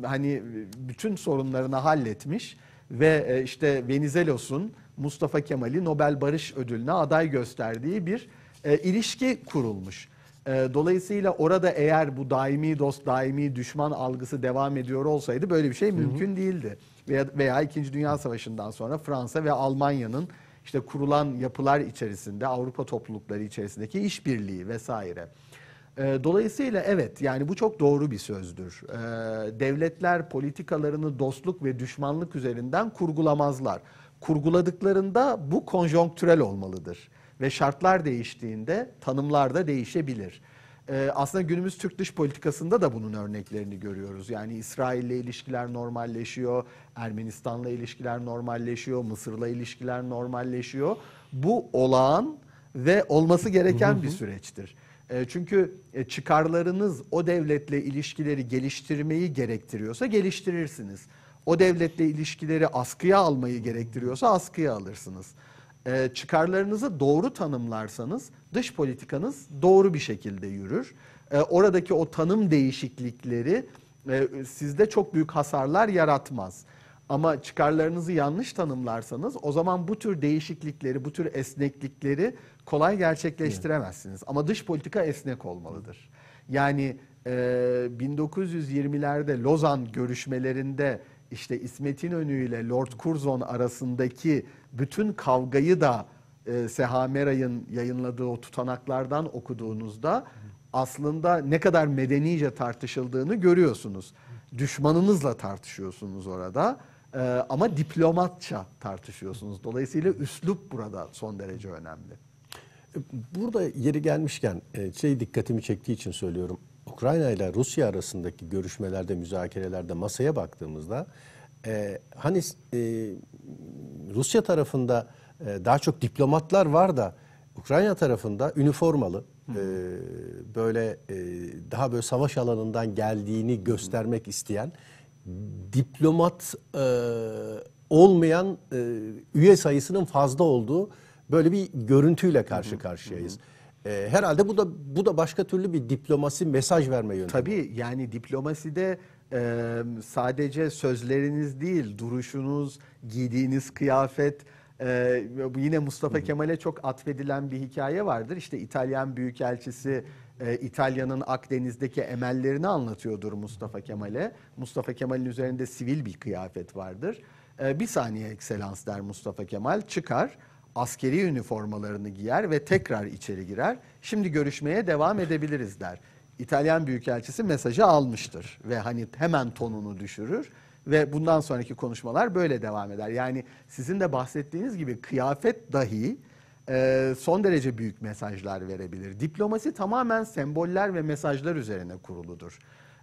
hani bütün sorunlarını halletmiş ve e, işte Venizelos'un Mustafa Kemal'i Nobel Barış Ödülü'ne aday gösterdiği bir e, ilişki kurulmuş. Ee, dolayısıyla orada eğer bu daimi dost daimi düşman algısı devam ediyor olsaydı böyle bir şey mümkün değildi. Veya, veya İkinci Dünya Savaşı'ndan sonra Fransa ve Almanya'nın işte kurulan yapılar içerisinde Avrupa toplulukları içerisindeki işbirliği vesaire. Ee, dolayısıyla evet yani bu çok doğru bir sözdür. Ee, devletler politikalarını dostluk ve düşmanlık üzerinden kurgulamazlar. Kurguladıklarında bu konjonktürel olmalıdır ve şartlar değiştiğinde tanımlar da değişebilir. Ee, aslında günümüz Türk dış politikasında da bunun örneklerini görüyoruz. Yani İsrail'le ilişkiler normalleşiyor, Ermenistan'la ilişkiler normalleşiyor, Mısır'la ilişkiler normalleşiyor. Bu olağan ve olması gereken hı hı. bir süreçtir. Ee, çünkü e, çıkarlarınız o devletle ilişkileri geliştirmeyi gerektiriyorsa geliştirirsiniz. O devletle ilişkileri askıya almayı gerektiriyorsa askıya alırsınız e, çıkarlarınızı doğru tanımlarsanız dış politikanız doğru bir şekilde yürür. E, oradaki o tanım değişiklikleri e, sizde çok büyük hasarlar yaratmaz. Ama çıkarlarınızı yanlış tanımlarsanız o zaman bu tür değişiklikleri, bu tür esneklikleri kolay gerçekleştiremezsiniz. Ama dış politika esnek olmalıdır. Yani e, 1920'lerde Lozan görüşmelerinde işte İsmet İnönü ile Lord Curzon arasındaki bütün kavgayı da e, Seha yayınladığı o tutanaklardan okuduğunuzda aslında ne kadar medenice tartışıldığını görüyorsunuz. Düşmanınızla tartışıyorsunuz orada e, ama diplomatça tartışıyorsunuz. Dolayısıyla üslup burada son derece önemli. E, burada yeri gelmişken e, şey dikkatimi çektiği için söylüyorum. Ukrayna ile Rusya arasındaki görüşmelerde, müzakerelerde masaya baktığımızda e, hani e, Rusya tarafında e, daha çok diplomatlar var da Ukrayna tarafında üniformalı e, böyle e, daha böyle savaş alanından geldiğini göstermek isteyen diplomat e, olmayan e, üye sayısının fazla olduğu böyle bir görüntüyle karşı karşıyayız. E, herhalde bu da bu da başka türlü bir diplomasi mesaj verme yöntemi. Tabii yani de e, sadece sözleriniz değil, duruşunuz, giydiğiniz kıyafet, ee, yine Mustafa Kemal'e çok atfedilen bir hikaye vardır. İşte İtalyan Büyükelçisi e, İtalya'nın Akdeniz'deki emellerini anlatıyordur Mustafa Kemal'e. Mustafa Kemal'in üzerinde sivil bir kıyafet vardır. Ee, bir saniye ekselans der Mustafa Kemal çıkar askeri üniformalarını giyer ve tekrar içeri girer. Şimdi görüşmeye devam edebiliriz der. İtalyan Büyükelçisi mesajı almıştır ve hani hemen tonunu düşürür ve bundan sonraki konuşmalar böyle devam eder. Yani sizin de bahsettiğiniz gibi kıyafet dahi e, son derece büyük mesajlar verebilir. Diplomasi tamamen semboller ve mesajlar üzerine kuruludur.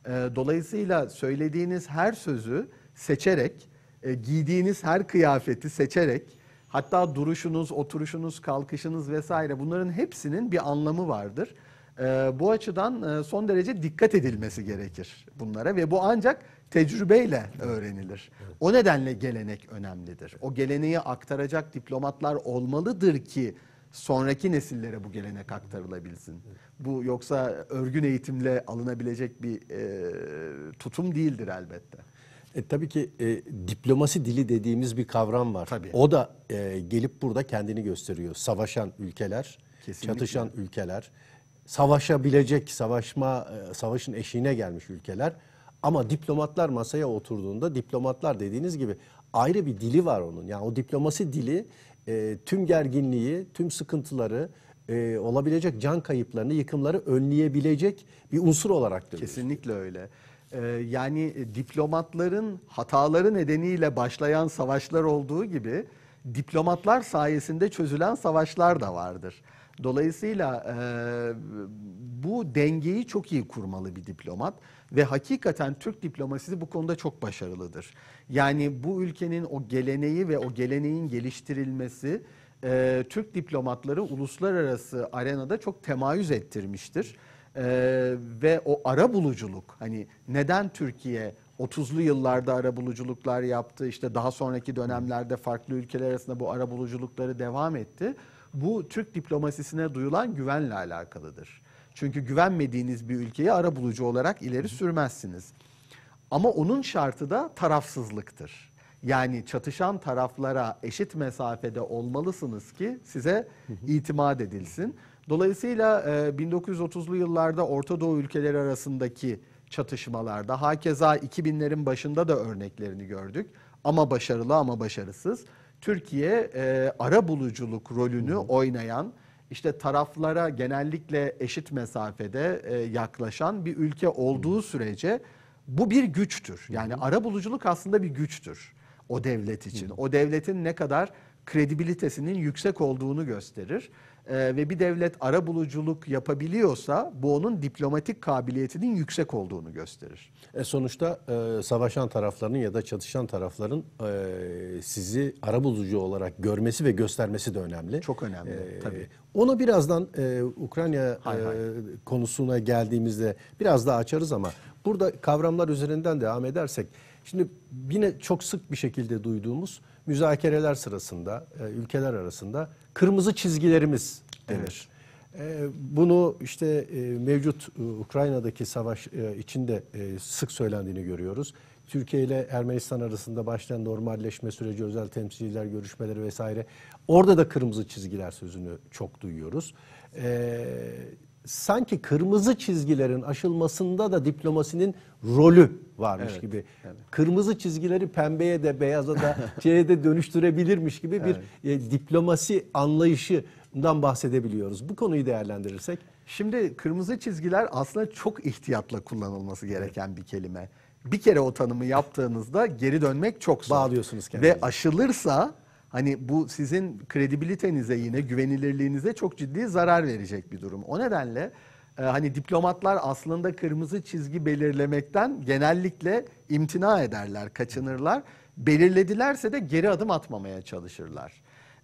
E, dolayısıyla söylediğiniz her sözü seçerek, e, giydiğiniz her kıyafeti seçerek, hatta duruşunuz, oturuşunuz, kalkışınız vesaire bunların hepsinin bir anlamı vardır. E, bu açıdan e, son derece dikkat edilmesi gerekir bunlara ve bu ancak tecrübeyle öğrenilir. O nedenle gelenek önemlidir. O geleneği aktaracak diplomatlar olmalıdır ki sonraki nesillere bu gelenek aktarılabilsin. Bu yoksa örgün eğitimle alınabilecek bir e, tutum değildir elbette. E, tabii ki e, diplomasi dili dediğimiz bir kavram var. Tabii. O da e, gelip burada kendini gösteriyor. Savaşan ülkeler, Kesinlikle. çatışan ülkeler, savaşabilecek, savaşma e, savaşın eşiğine gelmiş ülkeler. Ama diplomatlar masaya oturduğunda diplomatlar dediğiniz gibi ayrı bir dili var onun. Yani o diplomasi dili e, tüm gerginliği, tüm sıkıntıları, e, olabilecek can kayıplarını, yıkımları önleyebilecek bir unsur olarak görüyoruz. Kesinlikle öyle. Ee, yani e, diplomatların hataları nedeniyle başlayan savaşlar olduğu gibi diplomatlar sayesinde çözülen savaşlar da vardır. Dolayısıyla e, bu dengeyi çok iyi kurmalı bir diplomat ve hakikaten Türk diplomasisi bu konuda çok başarılıdır. Yani bu ülkenin o geleneği ve o geleneğin geliştirilmesi e, Türk diplomatları uluslararası arenada çok temayüz ettirmiştir. E, ve o ara buluculuk hani neden Türkiye 30'lu yıllarda ara buluculuklar yaptı. işte daha sonraki dönemlerde farklı ülkeler arasında bu ara buluculukları devam etti bu Türk diplomasisine duyulan güvenle alakalıdır. Çünkü güvenmediğiniz bir ülkeyi ara bulucu olarak ileri sürmezsiniz. Ama onun şartı da tarafsızlıktır. Yani çatışan taraflara eşit mesafede olmalısınız ki size itimat edilsin. Dolayısıyla 1930'lu e, yıllarda Orta Doğu ülkeleri arasındaki çatışmalarda hakeza 2000'lerin başında da örneklerini gördük. Ama başarılı ama başarısız. Türkiye e, ara buluculuk rolünü hı oynayan, işte taraflara genellikle eşit mesafede e, yaklaşan bir ülke olduğu hı. sürece bu bir güçtür. Yani hı ara buluculuk aslında bir güçtür o devlet için. Hı O devletin ne kadar kredibilitesinin yüksek olduğunu gösterir e, ve bir devlet ara buluculuk yapabiliyorsa bu onun diplomatik kabiliyetinin yüksek olduğunu gösterir. E sonuçta e, savaşan tarafların ya da çatışan tarafların e, sizi ara bulucu olarak görmesi ve göstermesi de önemli. Çok önemli e, tabii. Ona birazdan e, Ukrayna e, hay, hay. E, konusuna geldiğimizde biraz daha açarız ama burada kavramlar üzerinden devam edersek şimdi yine çok sık bir şekilde duyduğumuz müzakereler sırasında e, ülkeler arasında kırmızı çizgilerimiz denir. Evet. E, bunu işte e, mevcut e, Ukrayna'daki savaş e, içinde e, sık söylendiğini görüyoruz. Türkiye ile Ermenistan arasında başlayan normalleşme süreci, özel temsilciler görüşmeleri vesaire. Orada da kırmızı çizgiler sözünü çok duyuyoruz. Ee, sanki kırmızı çizgilerin aşılmasında da diplomasinin rolü varmış evet, gibi. Evet. Kırmızı çizgileri pembeye de beyaza da şeye de dönüştürebilirmiş gibi bir e, diplomasi anlayışından bahsedebiliyoruz. Bu konuyu değerlendirirsek. Şimdi kırmızı çizgiler aslında çok ihtiyatla kullanılması gereken bir kelime. Bir kere o tanımı yaptığınızda geri dönmek çok zor. Bağlıyorsunuz kendinizi. Ve aşılırsa hani bu sizin kredibilitenize yine güvenilirliğinize çok ciddi zarar verecek bir durum. O nedenle e, hani diplomatlar aslında kırmızı çizgi belirlemekten genellikle imtina ederler, kaçınırlar. Belirledilerse de geri adım atmamaya çalışırlar.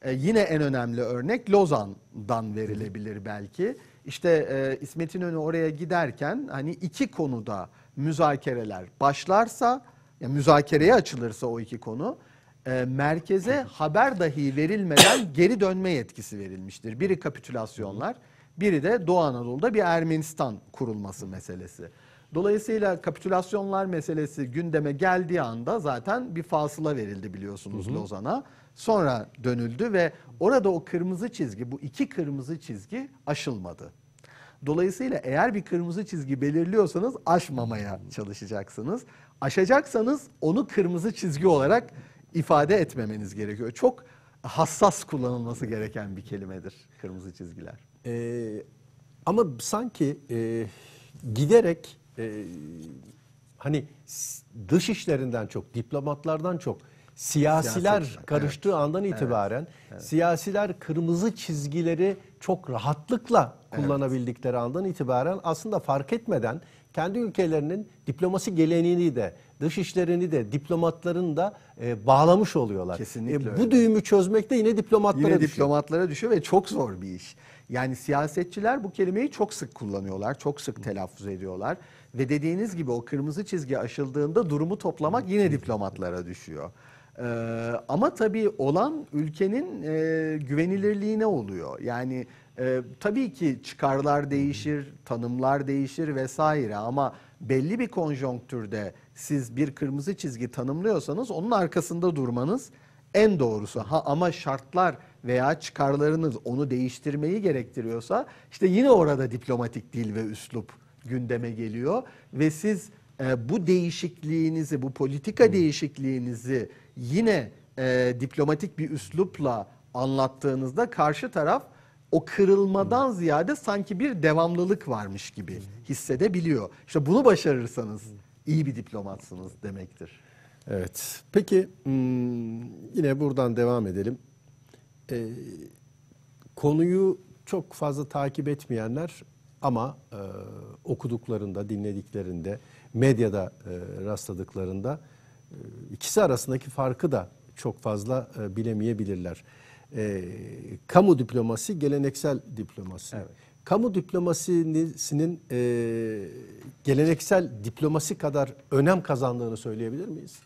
E, yine en önemli örnek Lozan'dan verilebilir belki. İşte e, İsmet İnönü oraya giderken hani iki konuda müzakereler başlarsa, ya müzakereye açılırsa o iki konu e, merkeze haber dahi verilmeden geri dönme yetkisi verilmiştir. Biri kapitülasyonlar, biri de Doğu Anadolu'da bir Ermenistan kurulması meselesi. Dolayısıyla kapitülasyonlar meselesi gündeme geldiği anda zaten bir fasıla verildi biliyorsunuz Lozan'a. Sonra dönüldü ve orada o kırmızı çizgi, bu iki kırmızı çizgi aşılmadı. Dolayısıyla eğer bir kırmızı çizgi belirliyorsanız aşmamaya çalışacaksınız. Aşacaksanız onu kırmızı çizgi olarak ifade etmemeniz gerekiyor. Çok hassas kullanılması gereken bir kelimedir kırmızı çizgiler. Ee, ama sanki e, giderek e, hani dış işlerinden çok, diplomatlardan çok siyasiler Siyaset, karıştığı evet. andan itibaren evet, evet. siyasiler kırmızı çizgileri çok rahatlıkla kullanabildikleri evet. andan itibaren aslında fark etmeden kendi ülkelerinin diplomasi geleneğini de dışişlerini de diplomatların da e, bağlamış oluyorlar. Kesinlikle. E, bu öyle. düğümü çözmek de yine diplomatlara yine düşüyor. diplomatlara düşüyor ve çok zor bir iş. Yani siyasetçiler bu kelimeyi çok sık kullanıyorlar, çok sık telaffuz ediyorlar ve dediğiniz gibi o kırmızı çizgi aşıldığında durumu toplamak yine diplomatlara düşüyor. Ee, ama tabii olan ülkenin e, güvenilirliğine oluyor. Yani ee, tabii ki çıkarlar değişir, tanımlar değişir vesaire ama belli bir konjonktürde siz bir kırmızı çizgi tanımlıyorsanız onun arkasında durmanız en doğrusu. Ha ama şartlar veya çıkarlarınız onu değiştirmeyi gerektiriyorsa işte yine orada diplomatik dil ve üslup gündeme geliyor ve siz e, bu değişikliğinizi, bu politika hmm. değişikliğinizi yine e, diplomatik bir üslupla anlattığınızda karşı taraf o kırılmadan ziyade sanki bir devamlılık varmış gibi hissedebiliyor. İşte bunu başarırsanız iyi bir diplomatsınız demektir. Evet. Peki hmm, yine buradan devam edelim. Ee, konuyu çok fazla takip etmeyenler ama e, okuduklarında, dinlediklerinde, medyada e, rastladıklarında e, ikisi arasındaki farkı da çok fazla e, bilemeyebilirler. E, kamu diplomasi geleneksel diplomasi. Evet. Kamu diplomasisinin e, geleneksel diplomasi kadar önem kazandığını söyleyebilir miyiz?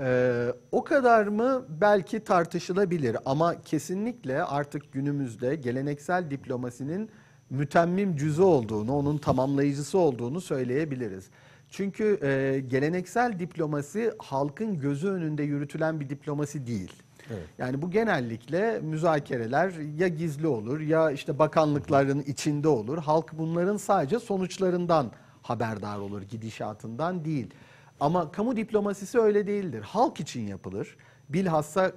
Ee, o kadar mı belki tartışılabilir ama kesinlikle artık günümüzde geleneksel diplomasinin mütemmim cüzü olduğunu, onun tamamlayıcısı olduğunu söyleyebiliriz. Çünkü e, geleneksel diplomasi halkın gözü önünde yürütülen bir diplomasi değil. Evet. Yani bu genellikle müzakereler ya gizli olur ya işte bakanlıkların içinde olur. Halk bunların sadece sonuçlarından haberdar olur gidişatından değil. Ama kamu diplomasisi öyle değildir. Halk için yapılır. Bilhassa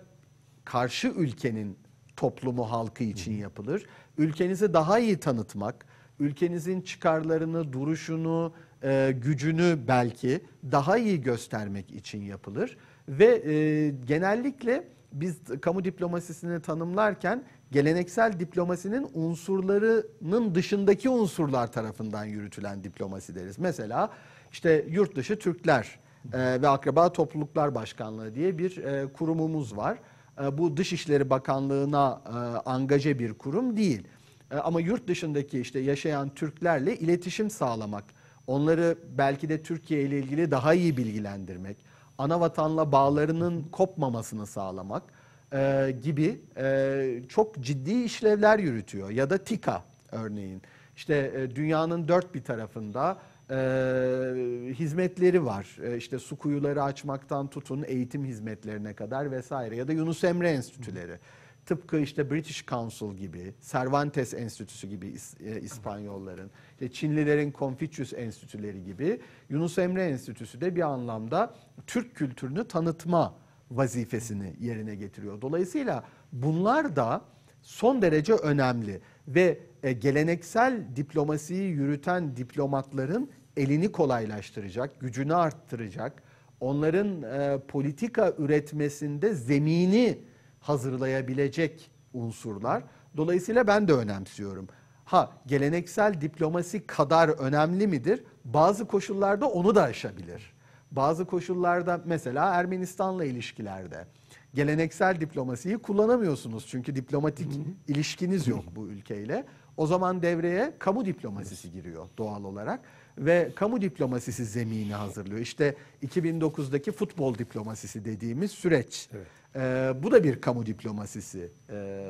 karşı ülkenin toplumu halkı için yapılır. Ülkenizi daha iyi tanıtmak, ülkenizin çıkarlarını, duruşunu, e, gücünü belki daha iyi göstermek için yapılır ve e, genellikle biz kamu diplomasisini tanımlarken geleneksel diplomasinin unsurlarının dışındaki unsurlar tarafından yürütülen diplomasi deriz. Mesela işte yurt dışı Türkler e, ve Akraba Topluluklar Başkanlığı diye bir e, kurumumuz var. E, bu Dışişleri Bakanlığı'na e, angaje bir kurum değil. E, ama yurt dışındaki işte yaşayan Türklerle iletişim sağlamak, onları belki de Türkiye ile ilgili daha iyi bilgilendirmek, ana vatanla bağlarının kopmamasını sağlamak e, gibi e, çok ciddi işlevler yürütüyor. Ya da TİKA örneğin. İşte e, dünyanın dört bir tarafında e, hizmetleri var. E, işte su kuyuları açmaktan tutun eğitim hizmetlerine kadar vesaire ya da Yunus Emre Enstitüleri. Hı. Tıpkı işte British Council gibi, Cervantes Enstitüsü gibi e, İspanyolların, işte Çinlilerin Confucius Enstitüleri gibi Yunus Emre Enstitüsü de bir anlamda Türk kültürünü tanıtma vazifesini yerine getiriyor. Dolayısıyla bunlar da son derece önemli ve e, geleneksel diplomasiyi yürüten diplomatların elini kolaylaştıracak, gücünü arttıracak, onların e, politika üretmesinde zemini hazırlayabilecek unsurlar. Dolayısıyla ben de önemsiyorum. Ha geleneksel diplomasi kadar önemli midir? Bazı koşullarda onu da aşabilir. Bazı koşullarda mesela Ermenistan'la ilişkilerde geleneksel diplomasiyi kullanamıyorsunuz. Çünkü diplomatik Hı -hı. ilişkiniz yok bu ülkeyle. O zaman devreye kamu diplomasisi giriyor doğal olarak ve kamu diplomasisi zemini hazırlıyor. İşte 2009'daki futbol diplomasisi dediğimiz süreç. Evet. Ee, bu da bir kamu diplomasisi e,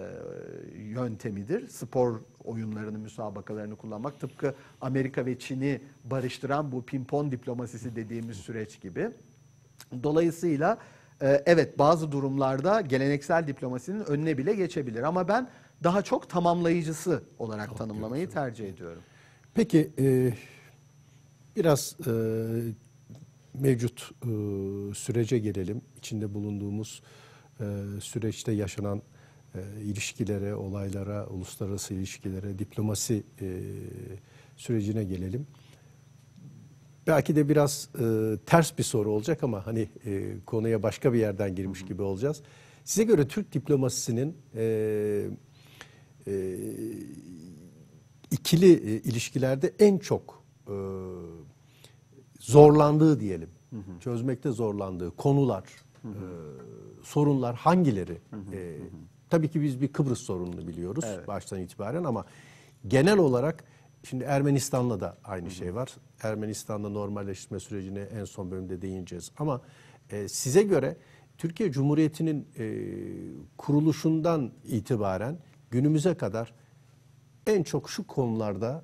yöntemidir. Spor oyunlarını, müsabakalarını kullanmak tıpkı Amerika ve Çin'i barıştıran bu pimpon diplomasisi dediğimiz süreç gibi. Dolayısıyla e, evet bazı durumlarda geleneksel diplomasinin önüne bile geçebilir ama ben daha çok tamamlayıcısı olarak tamam, tanımlamayı diyorsun. tercih ediyorum. Peki e, biraz e, mevcut e, sürece gelelim. İçinde bulunduğumuz ee, süreçte yaşanan e, ilişkilere, olaylara, uluslararası ilişkilere, diplomasi e, sürecine gelelim. Belki de biraz e, ters bir soru olacak ama hani e, konuya başka bir yerden girmiş gibi olacağız. Size göre Türk diplomasisinin e, e, ikili e, ilişkilerde en çok e, zorlandığı diyelim, Hı-hı. çözmekte zorlandığı konular hı E, sorunlar hangileri? Hı hı. E, tabii ki biz bir Kıbrıs sorununu biliyoruz evet. baştan itibaren ama genel olarak şimdi Ermenistan'la da aynı hı hı. şey var. Ermenistan'da normalleşme sürecine en son bölümde değineceğiz ama e, size göre Türkiye Cumhuriyeti'nin e, kuruluşundan itibaren günümüze kadar en çok şu konularda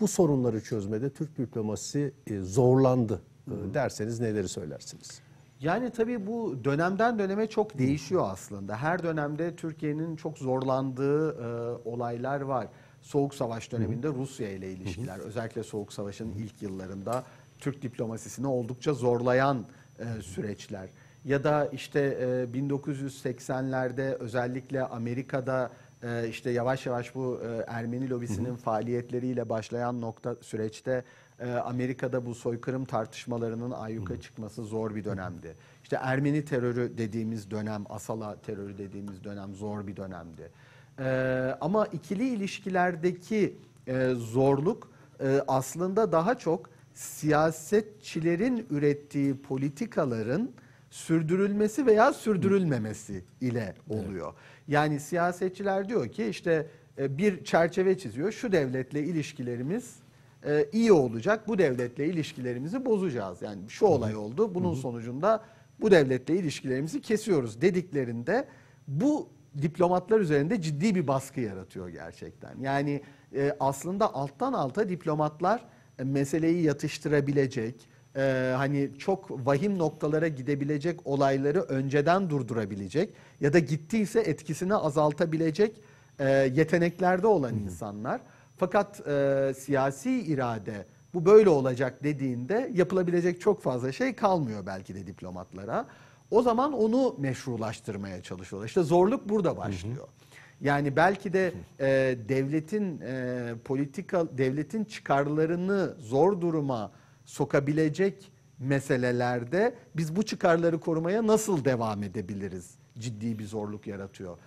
bu sorunları çözmede Türk diplomasisi e, zorlandı hı derseniz neleri söylersiniz? Yani tabii bu dönemden döneme çok değişiyor aslında. Her dönemde Türkiye'nin çok zorlandığı e, olaylar var. Soğuk Savaş döneminde Rusya ile ilişkiler, özellikle Soğuk Savaş'ın ilk yıllarında Türk diplomasisini oldukça zorlayan e, süreçler. Ya da işte e, 1980'lerde özellikle Amerika'da e, işte yavaş yavaş bu e, Ermeni lobisinin faaliyetleriyle başlayan nokta süreçte ee, Amerika'da bu soykırım tartışmalarının ayyuka çıkması zor bir dönemdi. İşte Ermeni terörü dediğimiz dönem, Asala terörü dediğimiz dönem zor bir dönemdi. Ee, ama ikili ilişkilerdeki e, zorluk e, aslında daha çok siyasetçilerin ürettiği politikaların sürdürülmesi veya sürdürülmemesi ile oluyor. Yani siyasetçiler diyor ki işte e, bir çerçeve çiziyor. Şu devletle ilişkilerimiz e, iyi olacak. Bu devletle ilişkilerimizi bozacağız. Yani şu olay oldu. Bunun Hı -hı. sonucunda bu devletle ilişkilerimizi kesiyoruz dediklerinde bu diplomatlar üzerinde ciddi bir baskı yaratıyor gerçekten. Yani e, aslında alttan alta diplomatlar e, meseleyi yatıştırabilecek, e, hani çok vahim noktalara gidebilecek olayları önceden durdurabilecek ya da gittiyse etkisini azaltabilecek e, yeteneklerde olan Hı. insanlar. Fakat e, siyasi irade bu böyle olacak dediğinde yapılabilecek çok fazla şey kalmıyor belki de diplomatlara. O zaman onu meşrulaştırmaya çalışıyorlar. İşte zorluk burada başlıyor. Hı hı. Yani belki de e, devletin e, politika devletin çıkarlarını zor duruma sokabilecek meselelerde biz bu çıkarları korumaya nasıl devam edebiliriz? Ciddi bir zorluk yaratıyor.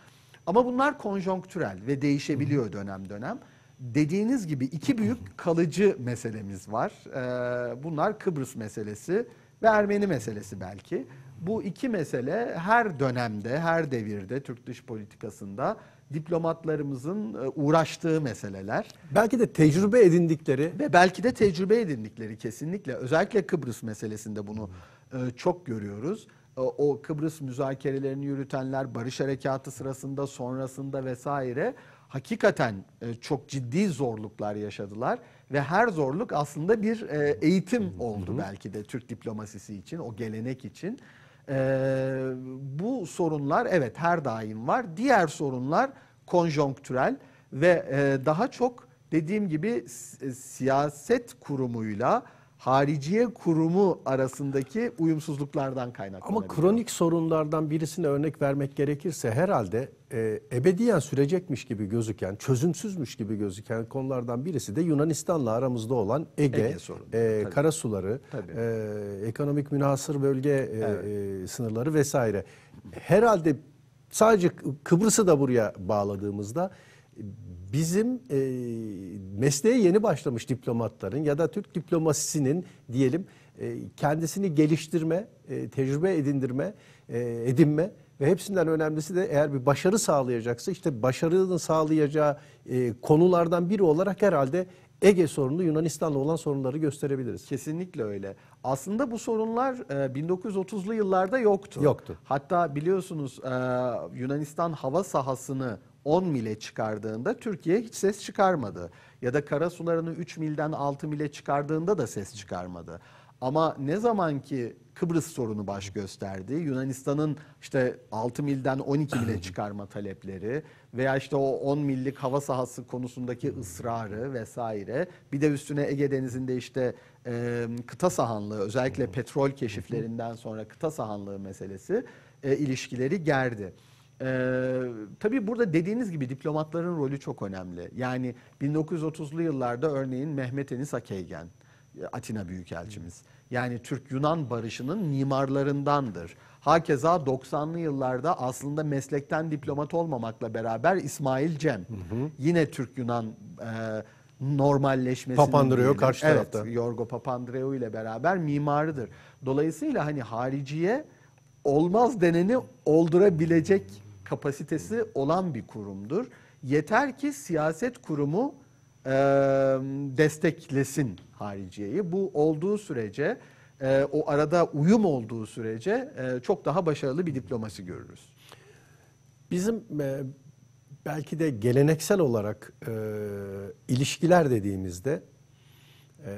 Ama bunlar konjonktürel ve değişebiliyor dönem dönem. Dediğiniz gibi iki büyük kalıcı meselemiz var. Ee, bunlar Kıbrıs meselesi ve Ermeni meselesi belki. Bu iki mesele her dönemde, her devirde Türk dış politikasında diplomatlarımızın e, uğraştığı meseleler. Belki de tecrübe edindikleri. Ve belki de tecrübe edindikleri kesinlikle. Özellikle Kıbrıs meselesinde bunu e, çok görüyoruz. E, o Kıbrıs müzakerelerini yürütenler, barış harekatı sırasında, sonrasında vesaire hakikaten e, çok ciddi zorluklar yaşadılar ve her zorluk aslında bir e, eğitim oldu belki de Türk diplomasisi için, o gelenek için. E, bu sorunlar evet her daim var. Diğer sorunlar konjonktürel ve daha çok dediğim gibi siyaset kurumuyla hariciye kurumu arasındaki uyumsuzluklardan kaynaklanıyor. Ama kronik sorunlardan birisine örnek vermek gerekirse herhalde e, ebediyen sürecekmiş gibi gözüken, çözümsüzmüş gibi gözüken konulardan birisi de Yunanistan'la aramızda olan Ege, Ege sorunu. E, karasuları, E, ekonomik münhasır bölge e, e evet. e, sınırları vesaire. Herhalde sadece Kıbrıs'ı da buraya bağladığımızda bizim e, mesleğe yeni başlamış diplomatların ya da Türk diplomasisinin diyelim e, kendisini geliştirme, e, tecrübe edindirme, e, edinme ve hepsinden önemlisi de eğer bir başarı sağlayacaksa işte başarının sağlayacağı e, konulardan biri olarak herhalde Ege sorunu Yunanistan'la olan sorunları gösterebiliriz. Kesinlikle öyle. Aslında bu sorunlar 1930'lu e, yıllarda yoktu. Yoktu. Hatta biliyorsunuz e, Yunanistan hava sahasını 10 mile çıkardığında Türkiye hiç ses çıkarmadı. Ya da kara sularını 3 milden 6 mile çıkardığında da ses çıkarmadı. Ama ne zaman ki Kıbrıs sorunu baş gösterdi, Yunanistan'ın işte 6 milden 12 mile çıkarma talepleri veya işte o 10 millik hava sahası konusundaki hmm. ısrarı vesaire bir de üstüne Ege Denizi'nde işte e, kıta sahanlığı özellikle hmm. petrol keşiflerinden sonra kıta sahanlığı meselesi e, ilişkileri gerdi. Ee, tabii burada dediğiniz gibi diplomatların rolü çok önemli. Yani 1930'lu yıllarda örneğin Mehmet Enis Akeygen, Atina Büyükelçimiz. Yani Türk-Yunan barışının mimarlarındandır. Hakeza 90'lı yıllarda aslında meslekten diplomat olmamakla beraber İsmail Cem. Hı hı. Yine Türk-Yunan e, normalleşmesini... Papandreou karşı evet, tarafta. Yorgo Papandreou ile beraber mimarıdır. Dolayısıyla hani hariciye olmaz deneni oldurabilecek kapasitesi hmm. olan bir kurumdur. Yeter ki siyaset kurumu e, desteklesin hariciyeyi. Bu olduğu sürece, e, o arada uyum olduğu sürece e, çok daha başarılı bir hmm. diplomasi görürüz. Bizim e, belki de geleneksel olarak e, ilişkiler dediğimizde e,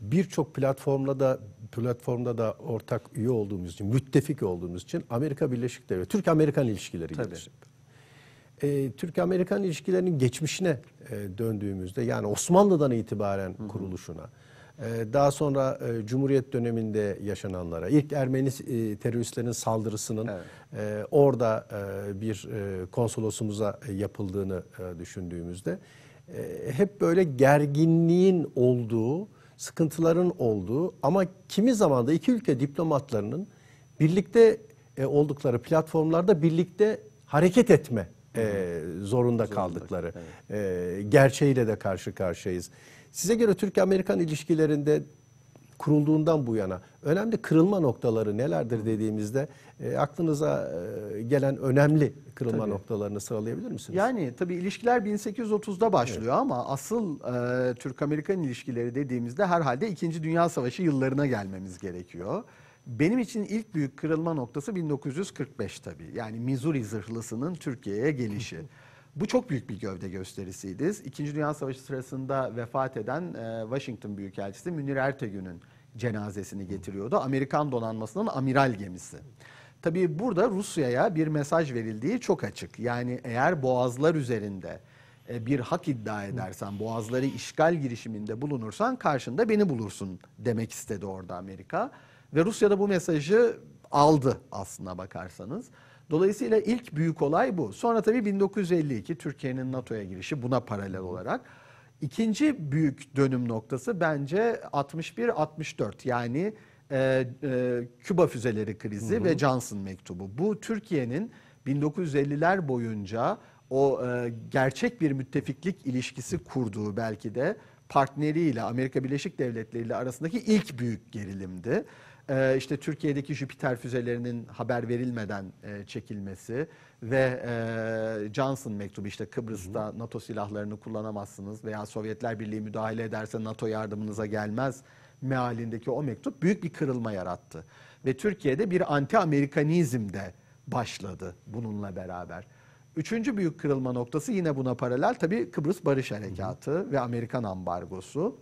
birçok platformla da platformda da ortak üye olduğumuz için, müttefik olduğumuz için Amerika Birleşik Devleti, Türk-Amerikan ilişkileri Tabii. E, Türk-Amerikan ilişkilerinin geçmişine e, döndüğümüzde yani Osmanlı'dan itibaren Hı -hı. kuruluşuna, e, daha sonra e, Cumhuriyet döneminde yaşananlara, ilk Ermeni e, teröristlerin saldırısının evet. e, orada e, bir e, konsolosumuza yapıldığını e, düşündüğümüzde e, hep böyle gerginliğin olduğu, sıkıntıların olduğu ama kimi zaman da iki ülke diplomatlarının birlikte e, oldukları platformlarda birlikte hareket etme e, zorunda, zorunda kaldıkları evet. e, gerçeğiyle de karşı karşıyayız. Size göre türkiye amerikan ilişkilerinde kurulduğundan bu yana önemli kırılma noktaları nelerdir dediğimizde e, aklınıza e, gelen önemli kırılma tabii. noktalarını sıralayabilir misiniz? Yani tabii ilişkiler 1830'da başlıyor evet. ama asıl e, Türk-Amerikan ilişkileri dediğimizde herhalde 2. Dünya Savaşı yıllarına gelmemiz gerekiyor. Benim için ilk büyük kırılma noktası 1945 tabii. Yani Missouri zırhlısının Türkiye'ye gelişi. Bu çok büyük bir gövde gösterisiydi. İkinci Dünya Savaşı sırasında vefat eden e, Washington Büyükelçisi Münir Ertegün'ün cenazesini getiriyordu. Amerikan donanmasının amiral gemisi. Tabii burada Rusya'ya bir mesaj verildiği çok açık. Yani eğer boğazlar üzerinde e, bir hak iddia edersen, boğazları işgal girişiminde bulunursan karşında beni bulursun demek istedi orada Amerika. Ve Rusya da bu mesajı aldı aslına bakarsanız. Dolayısıyla ilk büyük olay bu. Sonra tabii 1952 Türkiye'nin NATO'ya girişi buna paralel olarak. İkinci büyük dönüm noktası bence 61-64 yani e, e, Küba füzeleri krizi hı hı. ve Johnson mektubu. Bu Türkiye'nin 1950'ler boyunca o e, gerçek bir müttefiklik ilişkisi kurduğu belki de partneriyle Amerika Birleşik Devletleri ile arasındaki ilk büyük gerilimdi e, işte Türkiye'deki Jüpiter füzelerinin haber verilmeden e, çekilmesi ve e, Johnson mektubu işte Kıbrıs'ta NATO silahlarını kullanamazsınız veya Sovyetler Birliği müdahale ederse NATO yardımınıza gelmez mealindeki o mektup büyük bir kırılma yarattı. Ve Türkiye'de bir anti-Amerikanizm de başladı bununla beraber. Üçüncü büyük kırılma noktası yine buna paralel tabii Kıbrıs Barış Harekatı hı hı. ve Amerikan ambargosu.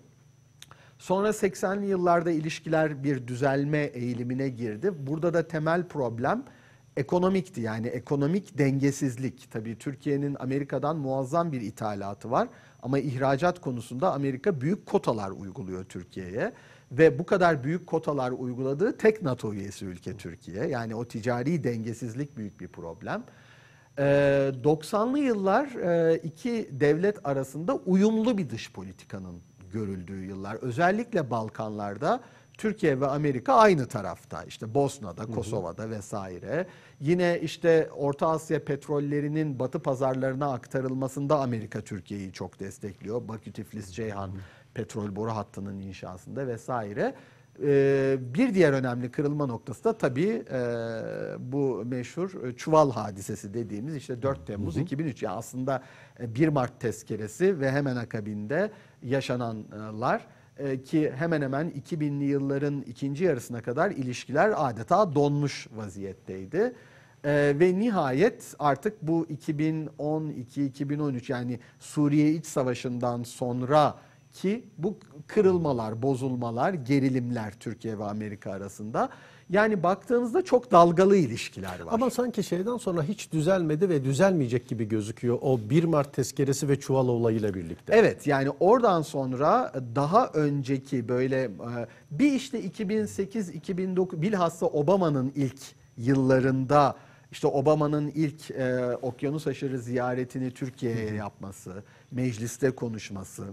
Sonra 80'li yıllarda ilişkiler bir düzelme eğilimine girdi. Burada da temel problem ekonomikti yani ekonomik dengesizlik. Tabii Türkiye'nin Amerika'dan muazzam bir ithalatı var ama ihracat konusunda Amerika büyük kotalar uyguluyor Türkiye'ye ve bu kadar büyük kotalar uyguladığı tek NATO üyesi ülke Türkiye. Yani o ticari dengesizlik büyük bir problem. Ee, 90'lı yıllar e, iki devlet arasında uyumlu bir dış politikanın görüldüğü yıllar. Özellikle Balkanlarda Türkiye ve Amerika aynı tarafta. İşte Bosna'da, Kosova'da vesaire. Yine işte Orta Asya petrollerinin Batı pazarlarına aktarılmasında Amerika Türkiye'yi çok destekliyor. Bakü, Tiflis, Ceyhan petrol boru hattının inşasında vesaire. Ee, bir diğer önemli kırılma noktası da tabii e, bu meşhur e, çuval hadisesi dediğimiz işte 4 Temmuz hı hı. 2003. Yani aslında 1 e, Mart tezkeresi ve hemen akabinde yaşananlar e, ki hemen hemen 2000'li yılların ikinci yarısına kadar ilişkiler adeta donmuş vaziyetteydi. Ee, ve nihayet artık bu 2012-2013 yani Suriye iç Savaşı'ndan sonra ki bu kırılmalar, bozulmalar, gerilimler Türkiye ve Amerika arasında yani baktığımızda çok dalgalı ilişkiler var. Ama sanki şeyden sonra hiç düzelmedi ve düzelmeyecek gibi gözüküyor o 1 Mart tezkeresi ve çuval olayıyla birlikte. Evet yani oradan sonra daha önceki böyle e, bir işte 2008-2009 bilhassa Obama'nın ilk yıllarında işte Obama'nın ilk e, okyanus aşırı ziyaretini Türkiye'ye yapması, mecliste konuşması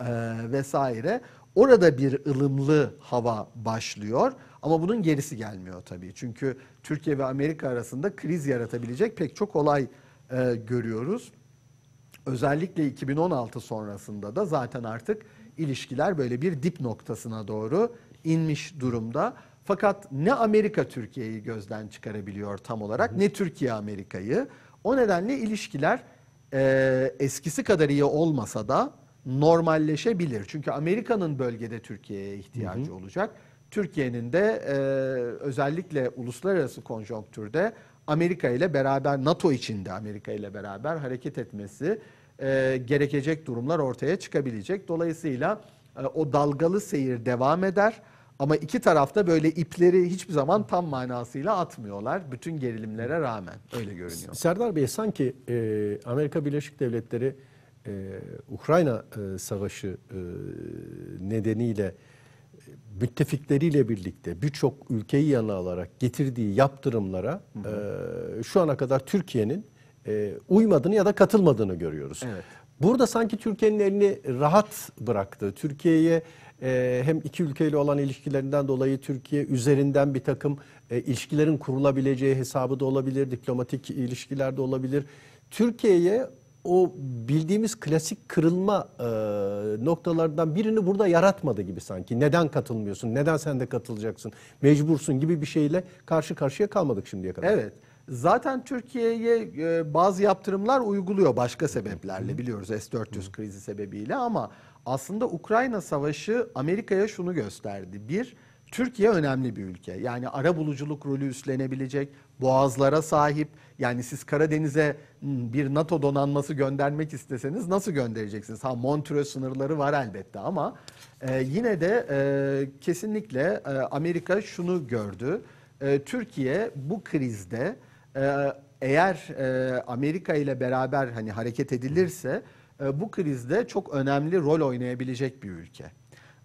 e, vesaire orada bir ılımlı hava başlıyor. Ama bunun gerisi gelmiyor tabii. Çünkü Türkiye ve Amerika arasında kriz yaratabilecek pek çok olay e, görüyoruz. Özellikle 2016 sonrasında da zaten artık ilişkiler böyle bir dip noktasına doğru inmiş durumda. Fakat ne Amerika Türkiye'yi gözden çıkarabiliyor tam olarak ne Türkiye Amerika'yı. O nedenle ilişkiler e, eskisi kadar iyi olmasa da normalleşebilir. Çünkü Amerika'nın bölgede Türkiye'ye ihtiyacı hı hı. olacak. Türkiye'nin de e, özellikle uluslararası konjonktürde Amerika ile beraber, NATO içinde Amerika ile beraber hareket etmesi e, gerekecek durumlar ortaya çıkabilecek. Dolayısıyla e, o dalgalı seyir devam eder. Ama iki tarafta böyle ipleri hiçbir zaman tam manasıyla atmıyorlar. Bütün gerilimlere rağmen öyle görünüyor. Serdar Bey sanki e, Amerika Birleşik Devletleri e, Ukrayna e, Savaşı e, nedeniyle müttefikleriyle birlikte birçok ülkeyi yana alarak getirdiği yaptırımlara hı hı. E, şu ana kadar Türkiye'nin e, uymadığını ya da katılmadığını görüyoruz. Evet. Burada sanki Türkiye'nin elini rahat bıraktı. Türkiye'ye e, hem iki ülkeyle olan ilişkilerinden dolayı Türkiye üzerinden bir takım e, ilişkilerin kurulabileceği hesabı da olabilir, diplomatik ilişkiler de olabilir. Türkiye'ye o bildiğimiz klasik kırılma e, noktalardan birini burada yaratmadı gibi sanki. Neden katılmıyorsun? Neden sen de katılacaksın? Mecbursun gibi bir şeyle karşı karşıya kalmadık şimdiye kadar. Evet. Zaten Türkiye'ye e, bazı yaptırımlar uyguluyor başka sebeplerle biliyoruz S-400 krizi sebebiyle ama aslında Ukrayna Savaşı Amerika'ya şunu gösterdi. Bir, Türkiye önemli bir ülke. Yani ara buluculuk rolü üstlenebilecek, boğazlara sahip. Yani siz Karadeniz'e hmm, bir NATO donanması göndermek isteseniz nasıl göndereceksiniz? Ha Montreux sınırları var elbette ama e, yine de e, kesinlikle e, Amerika şunu gördü. E, Türkiye bu krizde e, eğer e, Amerika ile beraber hani hareket edilirse e, bu krizde çok önemli rol oynayabilecek bir ülke.